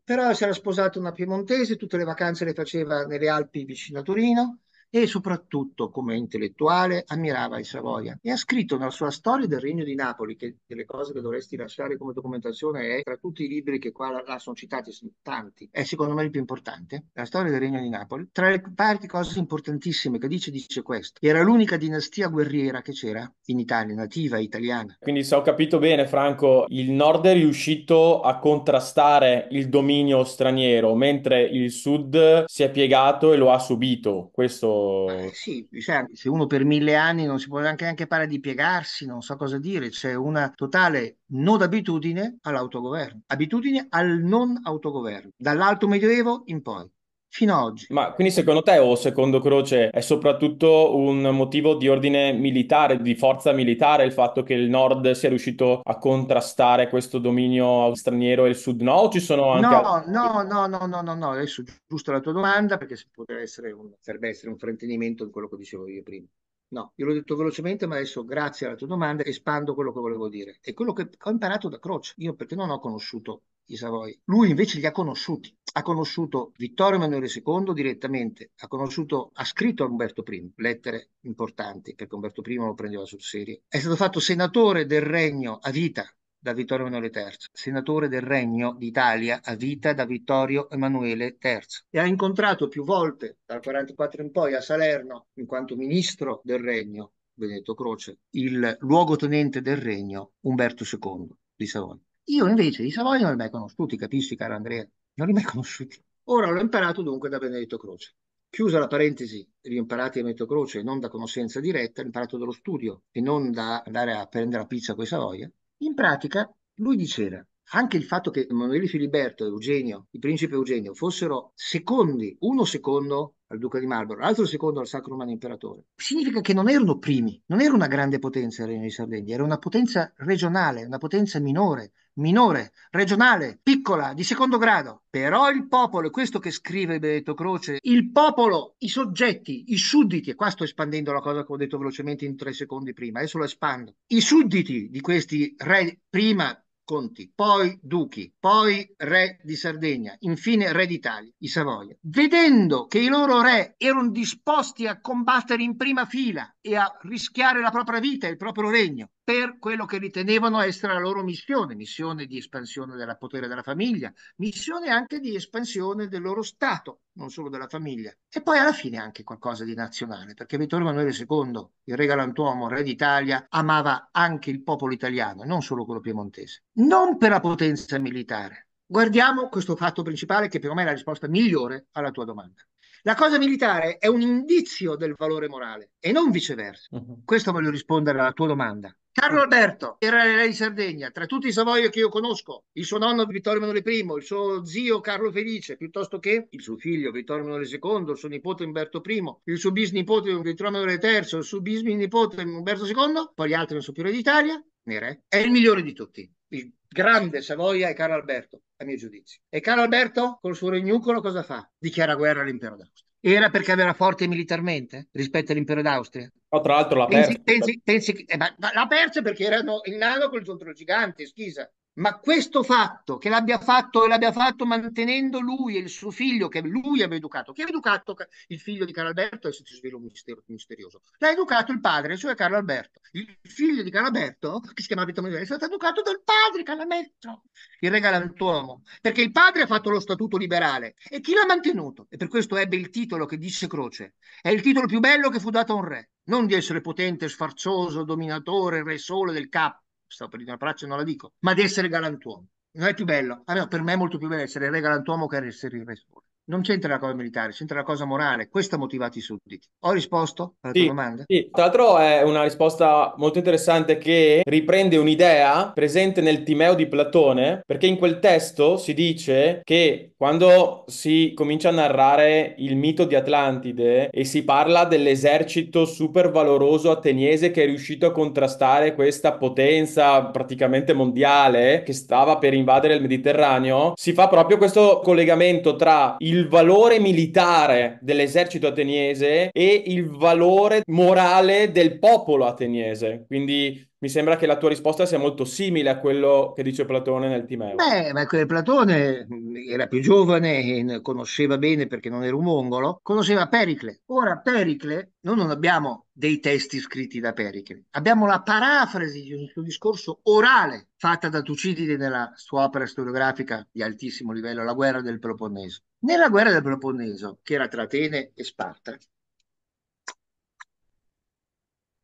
Speaker 2: Però si era sposato una piemontese, tutte le vacanze le faceva nelle Alpi vicino a Torino, e soprattutto come intellettuale ammirava i Savoia e ha scritto nella sua storia del Regno di Napoli, che delle cose che dovresti lasciare come documentazione è tra tutti i libri che qua là sono citati, sono tanti, è secondo me il più importante, la storia del Regno di Napoli, tra le parti cose importantissime che dice, dice questo, era l'unica dinastia guerriera che c'era in Italia, nativa italiana.
Speaker 1: Quindi se ho capito bene Franco, il nord è riuscito a contrastare il dominio straniero, mentre il sud si è piegato e
Speaker 2: lo ha subito, questo eh, sì, cioè, se uno per mille anni non si può neanche, neanche parlare di piegarsi, non so cosa dire, c'è una totale non abitudine all'autogoverno, abitudine al non autogoverno, dall'alto medioevo in poi fino ad oggi. Ma quindi
Speaker 1: secondo te o secondo Croce è soprattutto un motivo di ordine militare, di forza militare, il fatto che il nord sia riuscito a contrastare questo dominio straniero e il sud no? O ci sono anche... No,
Speaker 2: no, no, no, no, no, no, adesso giusto la tua domanda perché potrebbe essere un, potrebbe essere un fraintendimento di quello che dicevo io prima. No, io l'ho detto velocemente, ma adesso grazie alla tua domanda espando quello che volevo dire. È quello che ho imparato da Croce, io perché non ho conosciuto i Savoia. Lui invece li ha conosciuti ha conosciuto Vittorio Emanuele II direttamente, ha, conosciuto, ha scritto a Umberto I lettere importanti perché Umberto I lo prendeva sul serio. È stato fatto senatore del regno a vita da Vittorio Emanuele III, senatore del Regno d'Italia a vita da Vittorio Emanuele III e ha incontrato più volte dal 44 in poi a Salerno, in quanto ministro del Regno, Benedetto Croce, il luogotenente del Regno Umberto II di Savoia. Io invece di Savoia non l'ho mai conosciuto, capisci caro Andrea? non li ho mai conosciuti. Ora l'ho imparato dunque da Benedetto Croce. Chiusa la parentesi, li ho imparati da Benedetto Croce non da conoscenza diretta, l'ho imparato dallo studio e non da andare a prendere la pizza a questa voglia. In pratica, lui diceva, anche il fatto che Emanuele Filiberto e Eugenio, il principe Eugenio, fossero secondi, uno secondo al duca di Marlborough, l'altro secondo al sacro romano imperatore, significa che non erano primi, non era una grande potenza il regno di Sardegna, era una potenza regionale, una potenza minore, minore, regionale, piccola, di secondo grado. Però il popolo, è questo che scrive Benedetto Croce, il popolo, i soggetti, i sudditi, e qua sto espandendo la cosa che ho detto velocemente in tre secondi prima, adesso lo espando, i sudditi di questi re prima Conti, poi Duchi, poi re di Sardegna, infine re d'Italia, i Savoia, vedendo che i loro re erano disposti a combattere in prima fila e a rischiare la propria vita e il proprio regno per quello che ritenevano essere la loro missione, missione di espansione del potere della famiglia, missione anche di espansione del loro Stato, non solo della famiglia. E poi alla fine anche qualcosa di nazionale, perché Vittorio Emanuele II, il re galantuomo, re d'Italia, amava anche il popolo italiano, non solo quello piemontese. Non per la potenza militare. Guardiamo questo fatto principale che per me è la risposta migliore alla tua domanda. La cosa militare è un indizio del valore morale e non viceversa. Uh-huh. Questo voglio rispondere alla tua domanda. Carlo Alberto era re di Sardegna, tra tutti i Savoia che io conosco, il suo nonno Vittorio Emanuele I, il suo zio Carlo Felice, piuttosto che il suo figlio Vittorio Emanuele II, il suo nipote Umberto I, il suo bisnipote Vittorio Emanuele III, il suo bisnipote Umberto II, poi gli altri non sono più re d'Italia, né re, è il migliore di tutti. Il grande Savoia è Carlo Alberto, a mio giudizio. E Carlo Alberto, col suo regnucolo, cosa fa? Dichiara guerra all'impero d'Austria. Era perché era forte militarmente rispetto all'impero d'Austria. No,
Speaker 1: tra l'altro l'ha persa. Pensi,
Speaker 2: pensi, pensi che, eh, ma l'ha persa perché erano il nano contro il gigante, schisa. Ma questo fatto, che l'abbia fatto e l'abbia fatto mantenendo lui e il suo figlio, che lui aveva educato, chi ha educato il figlio di Carlo Alberto, adesso ti svelo un mistero misterioso, l'ha educato il padre, cioè Carlo Alberto. Il figlio di Carlo Alberto, che si chiama Vito Manuele, è stato educato dal padre Calametto, il re galantuomo, perché il padre ha fatto lo statuto liberale e chi l'ha mantenuto? E per questo ebbe il titolo che disse Croce, è il titolo più bello che fu dato a un re, non di essere potente, sfarzoso, dominatore, re solo del capo sto per dire una paraccia, non la dico, ma di essere galantuomo. Non è più bello, allora, per me è molto più bello essere re galantuomo che essere il re sole non c'entra la cosa militare, c'entra la cosa morale. Questo ha motivato i sudditi. Ho risposto alla sì, tua domanda?
Speaker 1: Sì, tra l'altro è una risposta molto interessante che riprende un'idea presente nel Timeo di Platone, perché in quel testo si dice che quando si comincia a narrare il mito di Atlantide e si parla dell'esercito super valoroso ateniese che è riuscito a contrastare questa potenza praticamente mondiale che stava per invadere il Mediterraneo, si fa proprio questo collegamento tra il il valore militare dell'esercito ateniese e il valore morale del popolo ateniese. Quindi mi sembra che la tua risposta sia molto simile a quello che dice Platone nel Timeo.
Speaker 2: Beh, ma Platone mm, era più giovane, e conosceva bene perché non era un mongolo, conosceva Pericle. Ora Pericle, noi non abbiamo dei testi scritti da Pericle, abbiamo la parafrasi di un suo discorso orale fatta da Tucidide nella sua opera storiografica di altissimo livello, La guerra del Peloponneso. Nella guerra del Peloponneso, che era tra Atene e Sparta,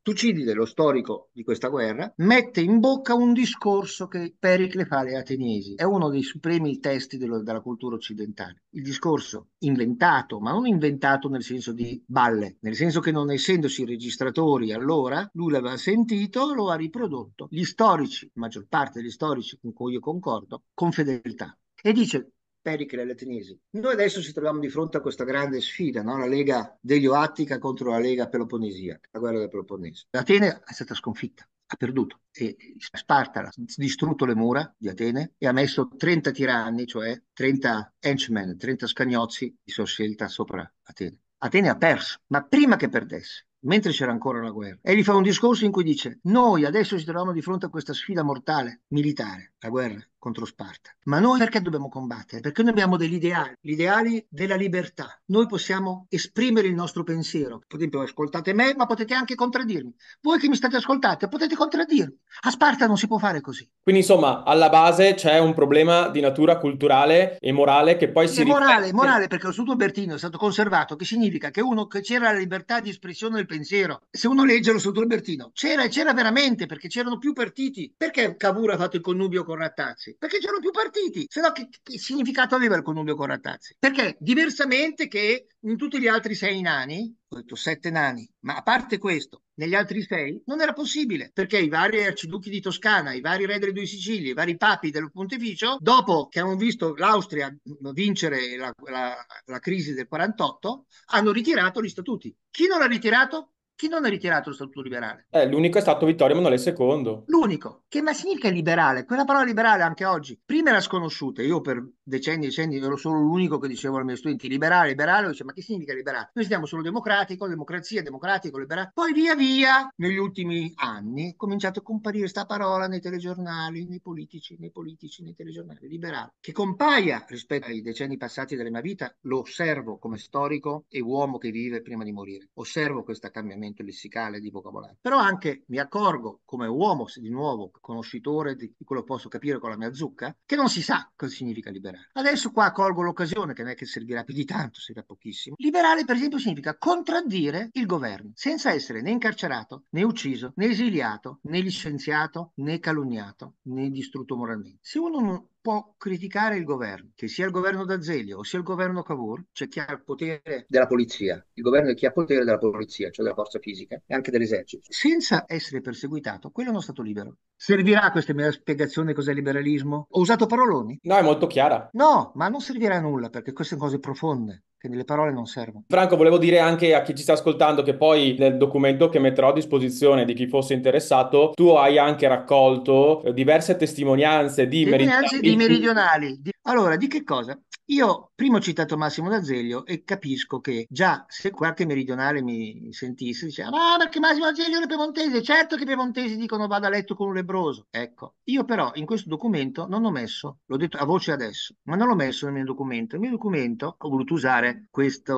Speaker 2: Tucidide, lo storico di questa guerra, mette in bocca un discorso che Pericle fa alle Ateniesi. È uno dei supremi testi dello, della cultura occidentale. Il discorso inventato, ma non inventato nel senso di balle, nel senso che non essendosi registratori allora, lui l'aveva sentito, lo ha riprodotto. Gli storici, la maggior parte degli storici con cui io concordo, con fedeltà. E dice Pericle Letinesi. Noi adesso ci troviamo di fronte a questa grande sfida, no? la Lega degli attica contro la Lega Peloponnesiaca, la guerra del Peloponneso. Atene è stata sconfitta, ha perduto e Sparta ha distrutto le mura di Atene e ha messo 30 tiranni, cioè 30 henchmen, 30 scagnozzi di sua scelta sopra Atene. Atene ha perso, ma prima che perdesse, mentre c'era ancora la guerra. E gli fa un discorso in cui dice: Noi adesso ci troviamo di fronte a questa sfida mortale militare, la guerra contro Sparta. Ma noi perché dobbiamo combattere? Perché noi abbiamo degli ideali, gli ideali della libertà. Noi possiamo esprimere il nostro pensiero. Per esempio, ascoltate me, ma potete anche contraddirmi. Voi che mi state ascoltando, potete contraddirmi. A Sparta non si può fare così.
Speaker 1: Quindi, insomma, alla base c'è un problema di natura culturale e morale che poi e si. Morale, riflette...
Speaker 2: morale, perché lo studio Bertino è stato conservato, che significa che uno che c'era la libertà di espressione del pensiero. Se uno legge lo studio Bertino, c'era e c'era veramente, perché c'erano più partiti. Perché Cavour ha fatto il connubio con Rattazzi? Corazzi? Perché c'erano più partiti, se no che, che significato aveva il connubio con Rattazzi? Perché diversamente che in tutti gli altri sei nani, ho detto sette nani, ma a parte questo, negli altri sei non era possibile perché i vari arciduchi di Toscana, i vari re delle due Sicilie, i vari papi del pontificio, dopo che hanno visto l'Austria vincere la, la, la crisi del 48, hanno ritirato gli statuti. Chi non l'ha ritirato? Chi non ha ritirato lo statuto liberale?
Speaker 1: Eh, l'unico è stato Vittorio Emanuele II.
Speaker 2: L'unico. Che ma significa liberale? Quella parola liberale anche oggi. Prima era sconosciuta. Io per decenni e decenni ero solo l'unico che dicevo ai miei studenti liberale, liberale. Io dicevo, ma che significa liberale? Noi siamo solo democratico, democrazia, democratico, liberale. Poi via via, negli ultimi anni, è cominciato a comparire questa parola nei telegiornali, nei politici, nei politici, nei telegiornali. Liberale. Che compaia rispetto ai decenni passati della mia vita, lo osservo come storico e uomo che vive prima di morire. Osservo questo cambiamento approfondimento lessicale di vocabolario. Però anche mi accorgo, come uomo, di nuovo, conoscitore di quello che posso capire con la mia zucca, che non si sa cosa significa liberale. Adesso qua colgo l'occasione, che non è che servirà più di tanto, servirà pochissimo. Liberale, per esempio, significa contraddire il governo, senza essere né incarcerato, né ucciso, né esiliato, né licenziato, né calunniato, né distrutto moralmente. Se uno non può criticare il governo, che sia il governo d'Azeglio o sia il governo Cavour, c'è cioè chi ha il potere della polizia, il governo è chi ha il potere della polizia, cioè della forza fisica e anche dell'esercito, senza essere perseguitato, quello è uno Stato libero. Servirà questa mia spiegazione cos'è liberalismo? Ho usato paroloni? No, è molto chiara. No, ma non servirà a nulla perché queste sono cose profonde che le parole non servono.
Speaker 1: Franco, volevo dire anche a chi ci sta ascoltando che poi nel documento che metterò a disposizione di chi fosse interessato, tu hai anche raccolto eh, diverse testimonianze di, testimonianze di
Speaker 2: meridionali. Allora, di che cosa? Io prima ho citato Massimo D'Azeglio e capisco che già se qualche meridionale mi sentisse diceva ah perché Massimo D'Azeglio era piemontese, certo che i piemontesi dicono vada a letto con un lebroso. Ecco, io però in questo documento non ho messo, l'ho detto a voce adesso, ma non l'ho messo nel mio documento. Nel mio documento ho voluto usare questa,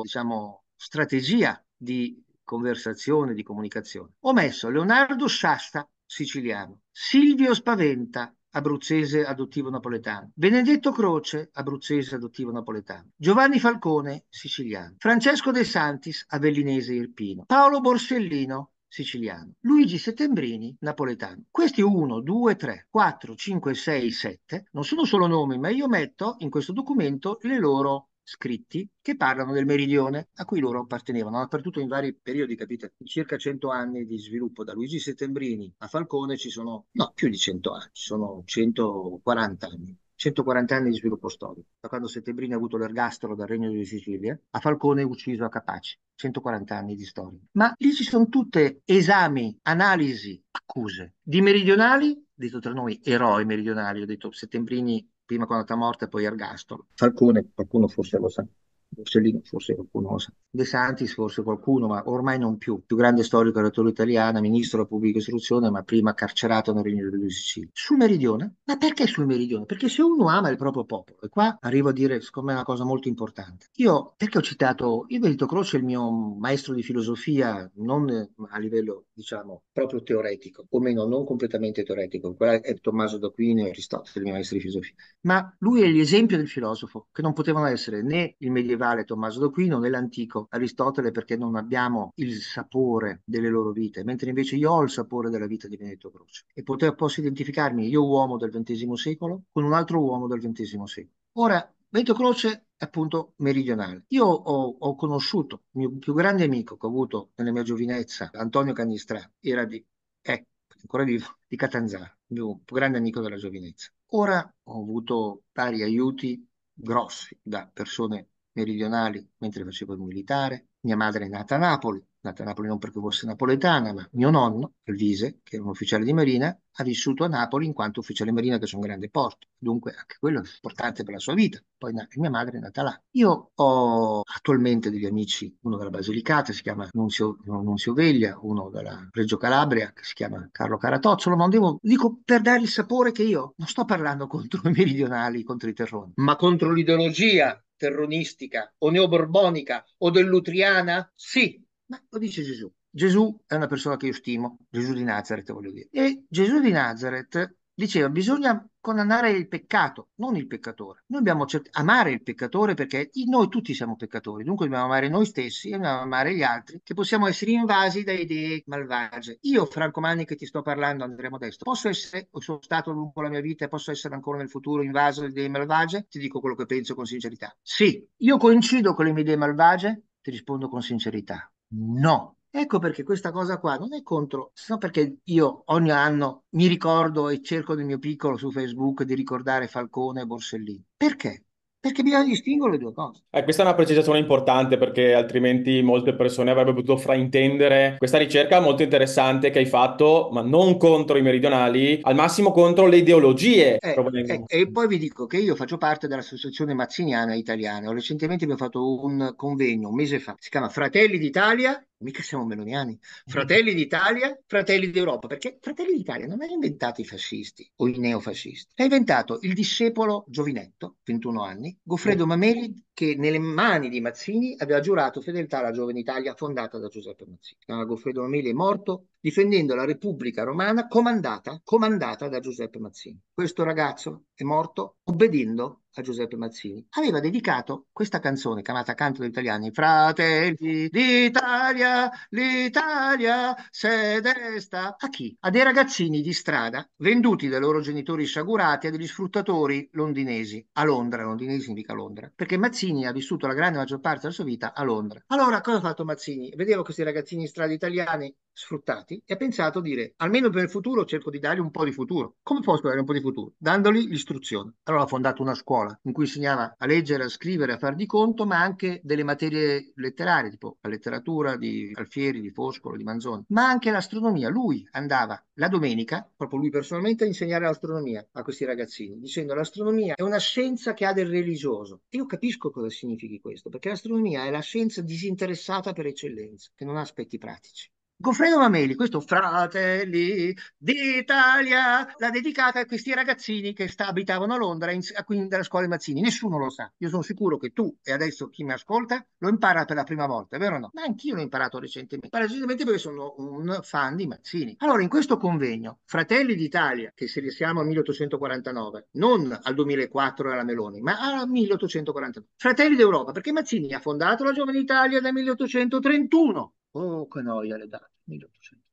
Speaker 2: diciamo, strategia di conversazione, di comunicazione. Ho messo Leonardo Sciasta, siciliano, Silvio Spaventa, abruzzese adottivo napoletano, Benedetto Croce, abruzzese adottivo napoletano, Giovanni Falcone, siciliano, Francesco De Santis, avellinese irpino, Paolo Borsellino, siciliano, Luigi Settembrini, napoletano. Questi 1, 2, 3, 4, 5, 6, 7 non sono solo nomi, ma io metto in questo documento le loro scritti che parlano del meridione a cui loro appartenevano, dappertutto in vari periodi, capite? In circa 100 anni di sviluppo, da Luigi Settembrini a Falcone ci sono, no, più di 100 anni, ci sono 140 anni. 140 anni di sviluppo storico, da quando Settembrini ha avuto l'ergastolo dal Regno di Sicilia, a Falcone ucciso a Capaci, 140 anni di storia. Ma lì ci sono tutte esami, analisi, accuse di meridionali detto tra noi eroi meridionali, ho detto Settembrini prima condannata a morte e poi ergastolo. Falcone, qualcuno forse lo sa, Borsellino forse qualcuno lo sa. De Santis, forse qualcuno, ma ormai non più, più grande storico della dell'attore italiana, ministro della pubblica istruzione, ma prima carcerato nel Regno di Sicilia. Sul meridione? Ma perché sul meridione? Perché se uno ama il proprio popolo, e qua arrivo a dire, secondo me, una cosa molto importante. Io, perché ho citato, io Benito Croce il mio maestro di filosofia, non a livello, diciamo, proprio teoretico, o meno, non completamente teoretico, quella è Tommaso d'Aquino e Aristotele, il mio maestro di filosofia, ma lui è l'esempio del filosofo, che non potevano essere né il medievale Tommaso d'Aquino né l'antico Ecco, Aristotele perché non abbiamo il sapore delle loro vite, mentre invece io ho il sapore della vita di Benedetto Croce e poter, posso identificarmi io uomo del XX secolo con un altro uomo del XX secolo. Ora, Benedetto Croce è appunto meridionale. Io ho, ho, conosciuto il mio più grande amico che ho avuto nella mia giovinezza, Antonio Canistra, era di, eh, ancora vivo, di Catanzaro, il mio più grande amico della giovinezza. Ora ho avuto vari aiuti grossi da persone meridionali mentre facevo il militare. Mia madre è nata a Napoli, nata a Napoli non perché fosse napoletana, ma mio nonno, Alvise, che era un ufficiale di marina, ha vissuto a Napoli in quanto ufficiale marina che è un grande porto, dunque anche quello è importante per la sua vita. Poi mia madre è nata là. Io ho attualmente degli amici, uno della Basilicata, si chiama Nunzio, Nunzio Veglia, uno della Reggio Calabria, che si chiama Carlo Caratozzolo, ma non devo, dico per dare il sapore che io non sto parlando (laughs) contro i meridionali, contro i terroni, ma contro l'ideologia terronistica o neoborbonica o dell'utriana? Sì, ma lo dice Gesù. Gesù è una persona che io stimo, Gesù di Nazareth voglio dire. E Gesù di Nazareth diceva bisogna condannare il peccato, non il peccatore. Noi dobbiamo cert- amare il peccatore perché noi tutti siamo peccatori, dunque dobbiamo amare noi stessi e dobbiamo amare gli altri, che possiamo essere invasi da idee malvagie. Io, Franco Manni, che ti sto parlando, andremo Modesto, posso essere, o sono stato lungo la mia vita e posso essere ancora nel futuro invaso da idee malvagie? Ti dico quello che penso con sincerità. Sì, io coincido con le mie idee malvagie? Ti rispondo con sincerità. No, Ecco perché questa cosa qua non è contro, se no perché io ogni anno mi ricordo e cerco nel mio piccolo su Facebook di ricordare Falcone e Borsellino. Perché? Perché bisogna distinguere le due cose.
Speaker 1: Eh, questa è una precisazione importante perché altrimenti molte persone avrebbero potuto fraintendere questa ricerca molto interessante che hai fatto, ma non contro i meridionali, al massimo contro le ideologie. Eh, eh,
Speaker 2: e poi vi dico che io faccio parte dell'Associazione Mazziniana Italiana. Recentemente abbiamo fatto un convegno un mese fa, si chiama Fratelli d'Italia mica siamo meloniani, mm-hmm. Fratelli d'Italia, Fratelli d'Europa, perché Fratelli d'Italia non ha inventato i fascisti o i neofascisti, ha inventato il discepolo giovinetto, 21 anni, Goffredo Mameli che nelle mani di Mazzini aveva giurato fedeltà alla giovane Italia fondata da Giuseppe Mazzini. Goffredo Mele è morto difendendo la Repubblica Romana comandata, comandata da Giuseppe Mazzini. Questo ragazzo è morto obbedendo a Giuseppe Mazzini. Aveva dedicato questa canzone chiamata Canto degli Italiani, Fratelli d'Italia, l'Italia se desta. A chi? A dei ragazzini di strada venduti dai loro genitori sciagurati a degli sfruttatori londinesi. A Londra, londinesi indica Londra. Perché Mazzini Mazzini ha vissuto la grande maggior parte della sua vita a Londra. Allora, cosa ha fatto Mazzini? Vedeva questi ragazzini in strada italiani sfruttati e ha pensato a dire, almeno per il futuro cerco di dargli un po' di futuro. Come posso dare un po' di futuro? Dandogli l'istruzione. Allora ha fondato una scuola in cui insegnava a leggere, a scrivere, a far di conto, ma anche delle materie letterarie, tipo la letteratura di Alfieri, di Foscolo, di Manzoni, ma anche l'astronomia. Lui andava la domenica, proprio lui personalmente, a insegnare l'astronomia a questi ragazzini, dicendo l'astronomia è una scienza che ha del religioso. Io capisco cosa significhi questo, perché l'astronomia è la scienza disinteressata per eccellenza, che non ha aspetti pratici. Goffredo Mameli, questo fratelli d'Italia, l'ha dedicata a questi ragazzini che sta, abitavano a Londra, in, a quindi della scuola di Mazzini. Nessuno lo sa. Io sono sicuro che tu e adesso chi mi ascolta lo impara per la prima volta, vero o no? Ma anch'io l'ho imparato recentemente. Ma recentemente perché sono un fan di Mazzini. Allora, in questo convegno, Fratelli d'Italia, che se siamo al 1849, non al 2004 alla Meloni, ma al 1849, Fratelli d'Europa, perché Mazzini ha fondato la Giovane Italia nel 1831 Oh, che noia le date, 1800.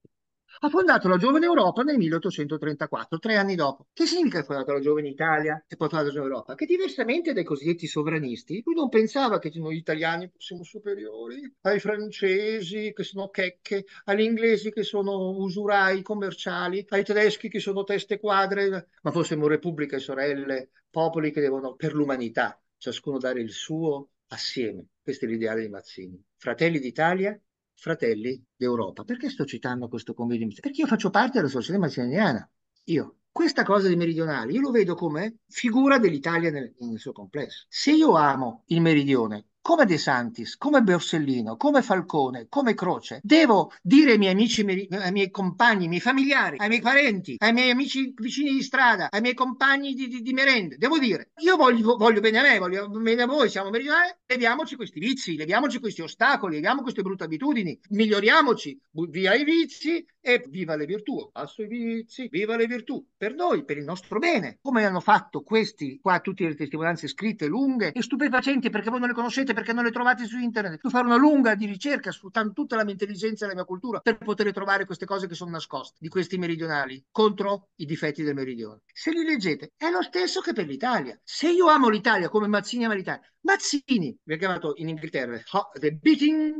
Speaker 2: Ha fondato la Giovane Europa nel 1834, tre anni dopo. Che significa che ha fondato la Giovane Italia e poi ha fondato la Giovane Europa? Che diversamente dai cosiddetti sovranisti, lui non pensava che noi italiani fossimo superiori ai francesi che sono checche, agli inglesi che sono usurai commerciali, ai tedeschi che sono teste quadre, ma fossimo repubbliche, sorelle, popoli che devono, per l'umanità, ciascuno dare il suo assieme. Questo è l'ideale di Mazzini. Fratelli d'Italia Fratelli d'Europa. Perché sto citando questo convegno di Perché io faccio parte della società mazziniana. Io. Questa cosa dei meridionali, io lo vedo come figura dell'Italia nel, nel suo complesso. Se io amo il meridione, come De Santis, come Borsellino, come Falcone, come Croce, devo dire ai miei amici, ai miei compagni, ai miei familiari, ai miei parenti, ai miei amici vicini di strada, ai miei compagni di, di, di merende, devo dire, io voglio, voglio, bene a me, voglio bene a voi, siamo meridionali, leviamoci questi vizi, leviamoci questi ostacoli, leviamo queste brutte abitudini, miglioriamoci, via i vizi e viva le virtù, passo i vizi, viva le virtù, per noi, per il nostro bene, come hanno fatto questi qua, tutte le testimonianze scritte, lunghe e stupefacenti perché voi non le conoscete perché non le trovate su internet. Tu fai una lunga di ricerca sfruttando tutta la mia intelligenza e la mia cultura per poter trovare queste cose che sono nascoste di questi meridionali contro i difetti del meridione. Se li leggete, è lo stesso che per l'Italia. Se io amo l'Italia come Mazzini ama l'Italia, Mazzini mi ha chiamato in Inghilterra The Beating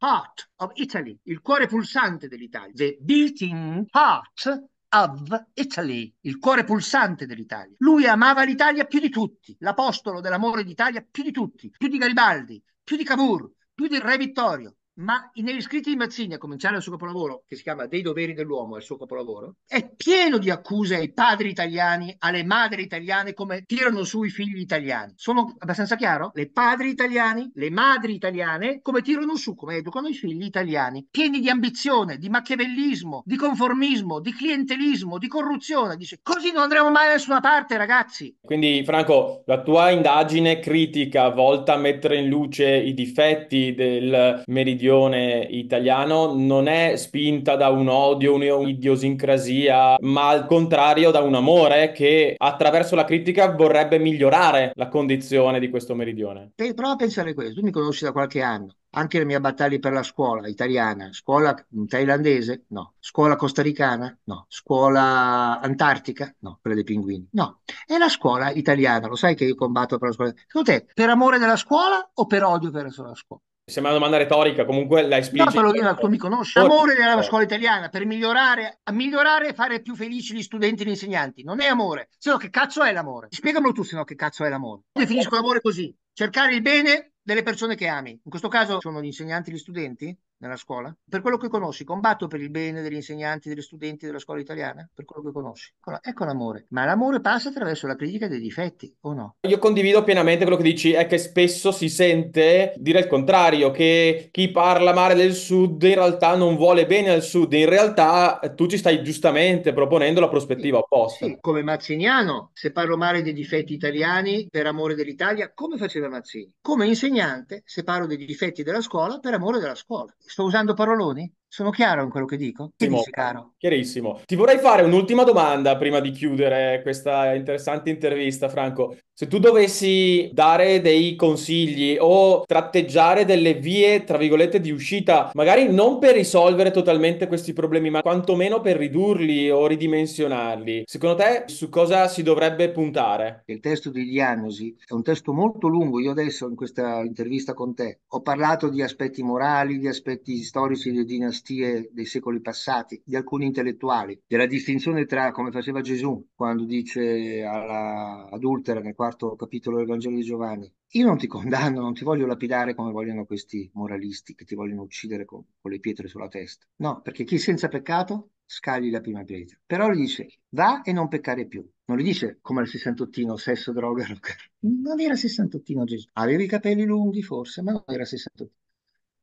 Speaker 2: Heart of Italy, il cuore pulsante dell'Italia. The Beating Heart of Italy, il cuore pulsante dell'Italia. Lui amava l'Italia più di tutti, l'apostolo dell'amore d'Italia più di tutti, più di Garibaldi, più di Cavour, più del Re Vittorio, ma negli scritti di Mazzini, a cominciare dal suo capolavoro, che si chiama Dei doveri dell'uomo, è il suo capolavoro, è pieno di accuse ai padri italiani, alle madri italiane, come tirano su i figli italiani. Sono abbastanza chiaro? Le padri italiani, le madri italiane, come tirano su, come educano i figli italiani, pieni di ambizione, di machiavellismo, di conformismo, di clientelismo, di corruzione. Dice, così non andremo mai da nessuna parte, ragazzi.
Speaker 1: Quindi, Franco, la tua indagine critica volta a mettere in luce i difetti del meridionale quotidione italiano non è spinta da un odio, un'idiosincrasia, ma al contrario da un amore che attraverso la critica vorrebbe migliorare la condizione di questo meridione.
Speaker 2: Eh, prova a pensare questo, tu mi conosci da qualche anno, anche la mia battaglia per la scuola italiana, scuola thailandese, no, scuola costaricana, no, scuola antartica, no, quella dei pinguini, no, è la scuola italiana, lo sai che io combatto per la scuola. Secondo te, per amore della scuola o per odio verso la scuola?
Speaker 1: sembrava una domanda retorica, comunque la esplicito. No, te tu mi conosci. L'amore nella
Speaker 2: eh. scuola italiana per migliorare, migliorare, e fare più felici gli studenti e gli insegnanti. Non è amore. Se no, che cazzo è l'amore? Spiegamelo tu, se no, che cazzo è l'amore. Io definisco l'amore così. Cercare il bene delle persone che ami. In questo caso sono gli insegnanti e gli studenti? nella scuola? Per quello che conosci, combatto per il bene degli insegnanti, degli studenti della scuola italiana? Per quello che conosci. Ecco l'amore. Ma l'amore passa attraverso la critica dei difetti, o no?
Speaker 1: Io condivido pienamente quello che dici, è che spesso si sente dire il contrario, che chi parla male del Sud in realtà non vuole bene al Sud. In realtà tu ci stai giustamente proponendo la prospettiva sì, opposta.
Speaker 2: Sì, come Mazziniano, se parlo male dei difetti italiani per amore dell'Italia, come faceva Mazzini? Come insegnante, se parlo dei difetti della scuola per amore della scuola Sto usando paroloni? Sono chiaro in quello che dico? Che dici, caro?
Speaker 1: Chiarissimo. Ti vorrei fare un'ultima domanda prima di chiudere questa interessante intervista, Franco. Se tu dovessi dare dei consigli o tratteggiare delle vie, tra virgolette, di uscita, magari non per risolvere totalmente questi problemi, ma quantomeno per ridurli o ridimensionarli, secondo te su cosa si dovrebbe puntare?
Speaker 2: Il testo di diagnosi è un testo molto lungo. Io adesso in questa intervista con te ho parlato di aspetti morali, di aspetti storici di dinastia dinastie dei secoli passati, di alcuni intellettuali, della distinzione tra, come faceva Gesù quando dice all'adultera nel quarto capitolo del Vangelo di Giovanni, io non ti condanno, non ti voglio lapidare come vogliono questi moralisti che ti vogliono uccidere con, con le pietre sulla testa. No, perché chi è senza peccato scagli la prima pietra. Però gli dice va e non peccare più. Non gli dice come il sessantottino, sesso, droga, rocker. (laughs) Non era sessantottino Gesù. Aveva i capelli lunghi forse, ma non era sessantottino.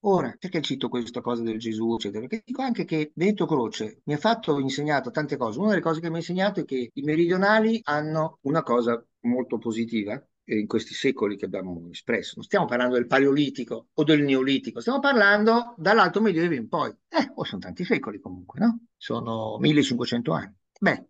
Speaker 2: Ora, perché cito questa cosa del Gesù, eccetera? Perché dico anche che Benito Croce mi ha fatto insegnato tante cose. Una delle cose che mi ha insegnato è che i meridionali hanno una cosa molto positiva eh, in questi secoli che abbiamo espresso. Non stiamo parlando del paleolitico o del neolitico, stiamo parlando dall'alto medioevo in poi. Eh, oh, sono tanti secoli comunque, no? Sono 1500 anni. Beh,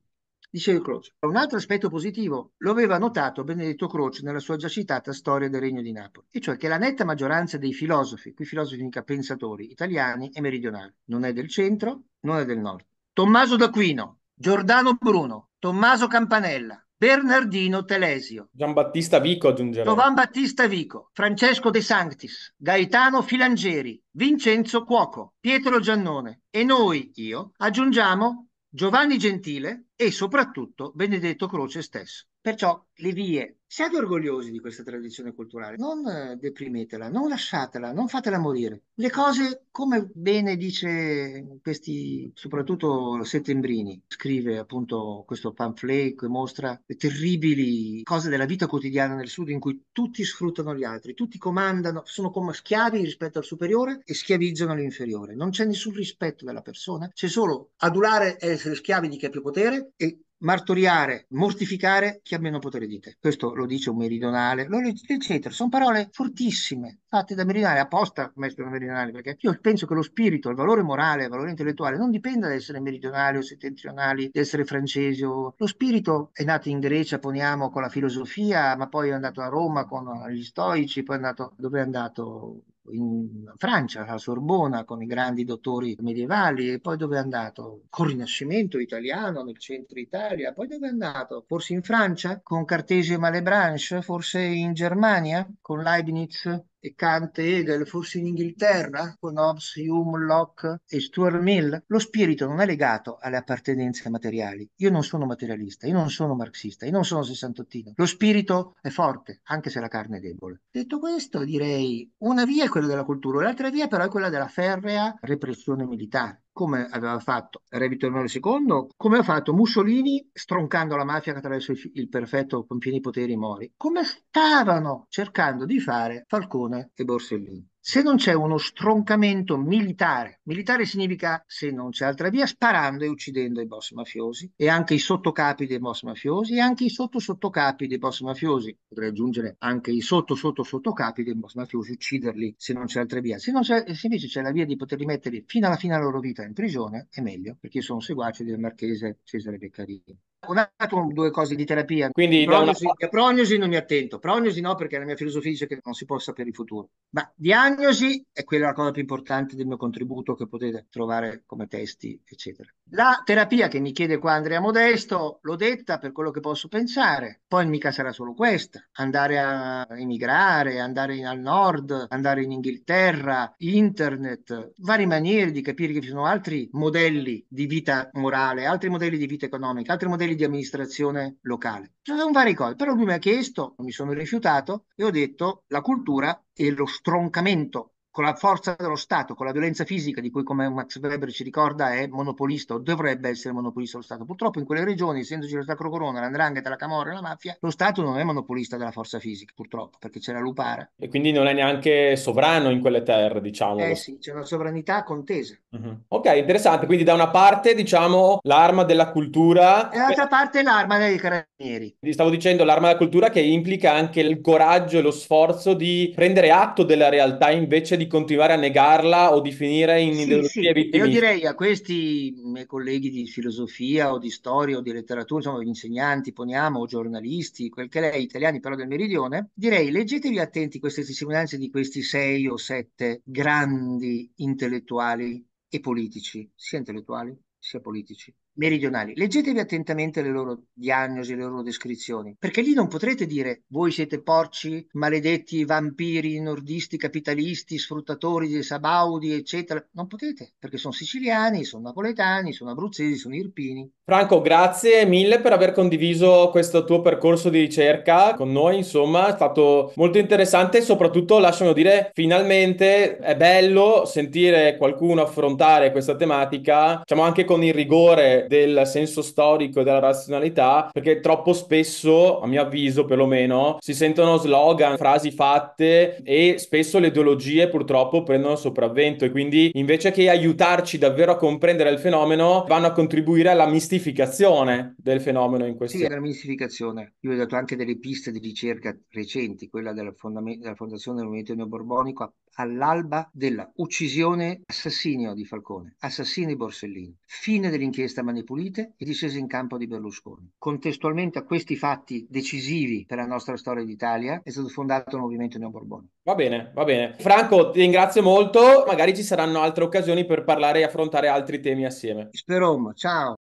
Speaker 2: dice Croce. Un altro aspetto positivo lo aveva notato Benedetto Croce nella sua già citata Storia del Regno di Napoli, e cioè che la netta maggioranza dei filosofi, qui filosofi mica pensatori, italiani e meridionali, non è del centro, non è del nord. Tommaso d'Aquino, Giordano Bruno, Tommaso Campanella, Bernardino Telesio,
Speaker 1: Giambattista Vico aggiungerei. Giovan
Speaker 2: Battista Vico, Francesco De Sanctis, Gaetano Filangeri, Vincenzo Cuoco, Pietro Giannone e noi, io, aggiungiamo Giovanni Gentile e soprattutto Benedetto Croce stesso. Perciò le vie, siate orgogliosi di questa tradizione culturale, non eh, deprimetela, non lasciatela, non fatela morire. Le cose, come bene dice questi, soprattutto Settembrini, scrive appunto questo pamphlet che mostra le terribili cose della vita quotidiana nel sud in cui tutti sfruttano gli altri, tutti comandano, sono come schiavi rispetto al superiore e schiavizzano l'inferiore. Non c'è nessun rispetto della persona, c'è solo adulare e essere schiavi di chi ha più potere e martoriare, mortificare chi ha meno potere di te. Questo lo dice un meridionale, lo dice eccetera. Sono parole fortissime, fatte da meridionali, apposta messe da perché io penso che lo spirito, il valore morale, il valore intellettuale non dipenda da essere meridionali o settentrionali, da essere francesi o... Lo spirito è nato in Grecia, poniamo, con la filosofia, ma poi è andato a Roma con gli stoici, poi è andato... dove è andato? in Francia, a Sorbona, con i grandi dottori medievali, e poi dove è andato? Col Rinascimento italiano, nel centro Italia, poi dove è andato? Forse in Francia, con Cartesio e Malebranche, forse in Germania, con Leibniz e Kant e Hegel, forse in Inghilterra, con Hobbes, Hume, Locke e Stuart Mill, lo spirito non è legato alle appartenenze materiali. Io non sono materialista, io non sono marxista, io non sono sessantottino. Lo spirito è forte, anche se la carne è debole. Detto questo, direi una via è quella della cultura, l'altra via però è quella della ferrea repressione militare come aveva fatto Re Vittorio Emanuele II, come ha fatto Mussolini stroncando la mafia attraverso il perfetto con pieni poteri Mori, come stavano cercando di fare Falcone e Borsellino se non c'è uno stroncamento militare. Militare significa, se non c'è altra via, sparando e uccidendo i boss mafiosi e anche i sottocapi dei boss mafiosi e anche i sotto-sottocapi dei boss mafiosi. Potrei aggiungere anche i sotto-sotto-sottocapi dei boss mafiosi, ucciderli se non c'è altra via. Se, se invece c'è la via di poterli mettere fino alla fine della loro vita in prigione, è meglio, perché sono seguaci del marchese Cesare Beccarini un attimo due cose di terapia. Quindi prognosi, una... prognosi non mi attento, prognosi no perché la mia filosofia dice che non si può sapere il futuro, ma diagnosi è quella la cosa più importante del mio contributo che potete trovare come testi, eccetera. La terapia che mi chiede qua Andrea Modesto, l'ho detta per quello che posso pensare, poi mica sarà solo questa, andare a emigrare, andare in, al nord, andare in Inghilterra, internet, varie maniere di capire che ci sono altri modelli di vita morale, altri modelli di vita economica, altri modelli di amministrazione locale. Ci sono varie cose, però lui mi ha chiesto, mi sono rifiutato e ho detto la cultura e lo stroncamento con la forza dello Stato, con la violenza fisica di cui come Max Weber ci ricorda è monopolista o dovrebbe essere monopolista lo Stato. Purtroppo in quelle regioni, essendoci la Stacro Corona, l'Andrangheta, la Camorra e la mafia, lo Stato non è monopolista della forza fisica, purtroppo, perché c'è la lupara.
Speaker 1: E quindi non è neanche sovrano in quelle terre, diciamo. Eh sì,
Speaker 2: c'è una sovranità contesa. Mm-hmm.
Speaker 1: Ok, interessante. Quindi da una parte, diciamo, l'arma della cultura... E
Speaker 2: dall'altra parte l'arma dei carabinieri.
Speaker 1: Stavo dicendo l'arma della cultura che implica anche il coraggio e lo sforzo di prendere atto della realtà invece di continuare a negarla o di finire in sì, ideologie sì. Io direi
Speaker 2: a questi miei colleghi di filosofia o di storia o di letteratura, insomma, insegnanti, poniamo, o giornalisti, quel che lei, italiani però del meridione, direi leggetevi attenti queste testimonianze di questi sei o sette grandi intellettuali e politici, sia intellettuali sia politici meridionali. Leggetevi attentamente le loro diagnosi, le loro descrizioni, perché lì non potrete dire voi siete porci, maledetti vampiri nordisti, capitalisti, sfruttatori dei sabaudi, eccetera. Non potete, perché sono siciliani, sono napoletani, sono abruzzesi, sono irpini.
Speaker 1: Franco, grazie mille per aver condiviso questo tuo percorso di ricerca con noi, insomma, è stato molto interessante e soprattutto, lasciami dire, finalmente è bello sentire qualcuno affrontare questa tematica, diciamo anche con il rigore del senso storico e della razionalità, perché troppo spesso, a mio avviso perlomeno, si sentono slogan, frasi fatte e spesso le ideologie purtroppo prendono sopravvento e quindi invece che aiutarci davvero a comprendere il fenomeno, vanno a contribuire alla
Speaker 2: mistificazione del fenomeno in questione. Sì, è mistificazione. Io ho dato anche delle piste di ricerca recenti, quella della, fonda- della fondazione del Movimento Neoborbonico all'alba della uccisione assassinio di Falcone, assassino di Borsellino, fine dell'inchiesta Mani Pulite e discesa in campo di Berlusconi. Contestualmente a questi fatti decisivi per la nostra storia d'Italia è stato fondato il movimento neoborbone.
Speaker 1: Va bene, va bene. Franco, ti
Speaker 2: ringrazio molto,
Speaker 1: magari ci saranno altre occasioni per parlare e affrontare altri temi assieme. Spero, ciao.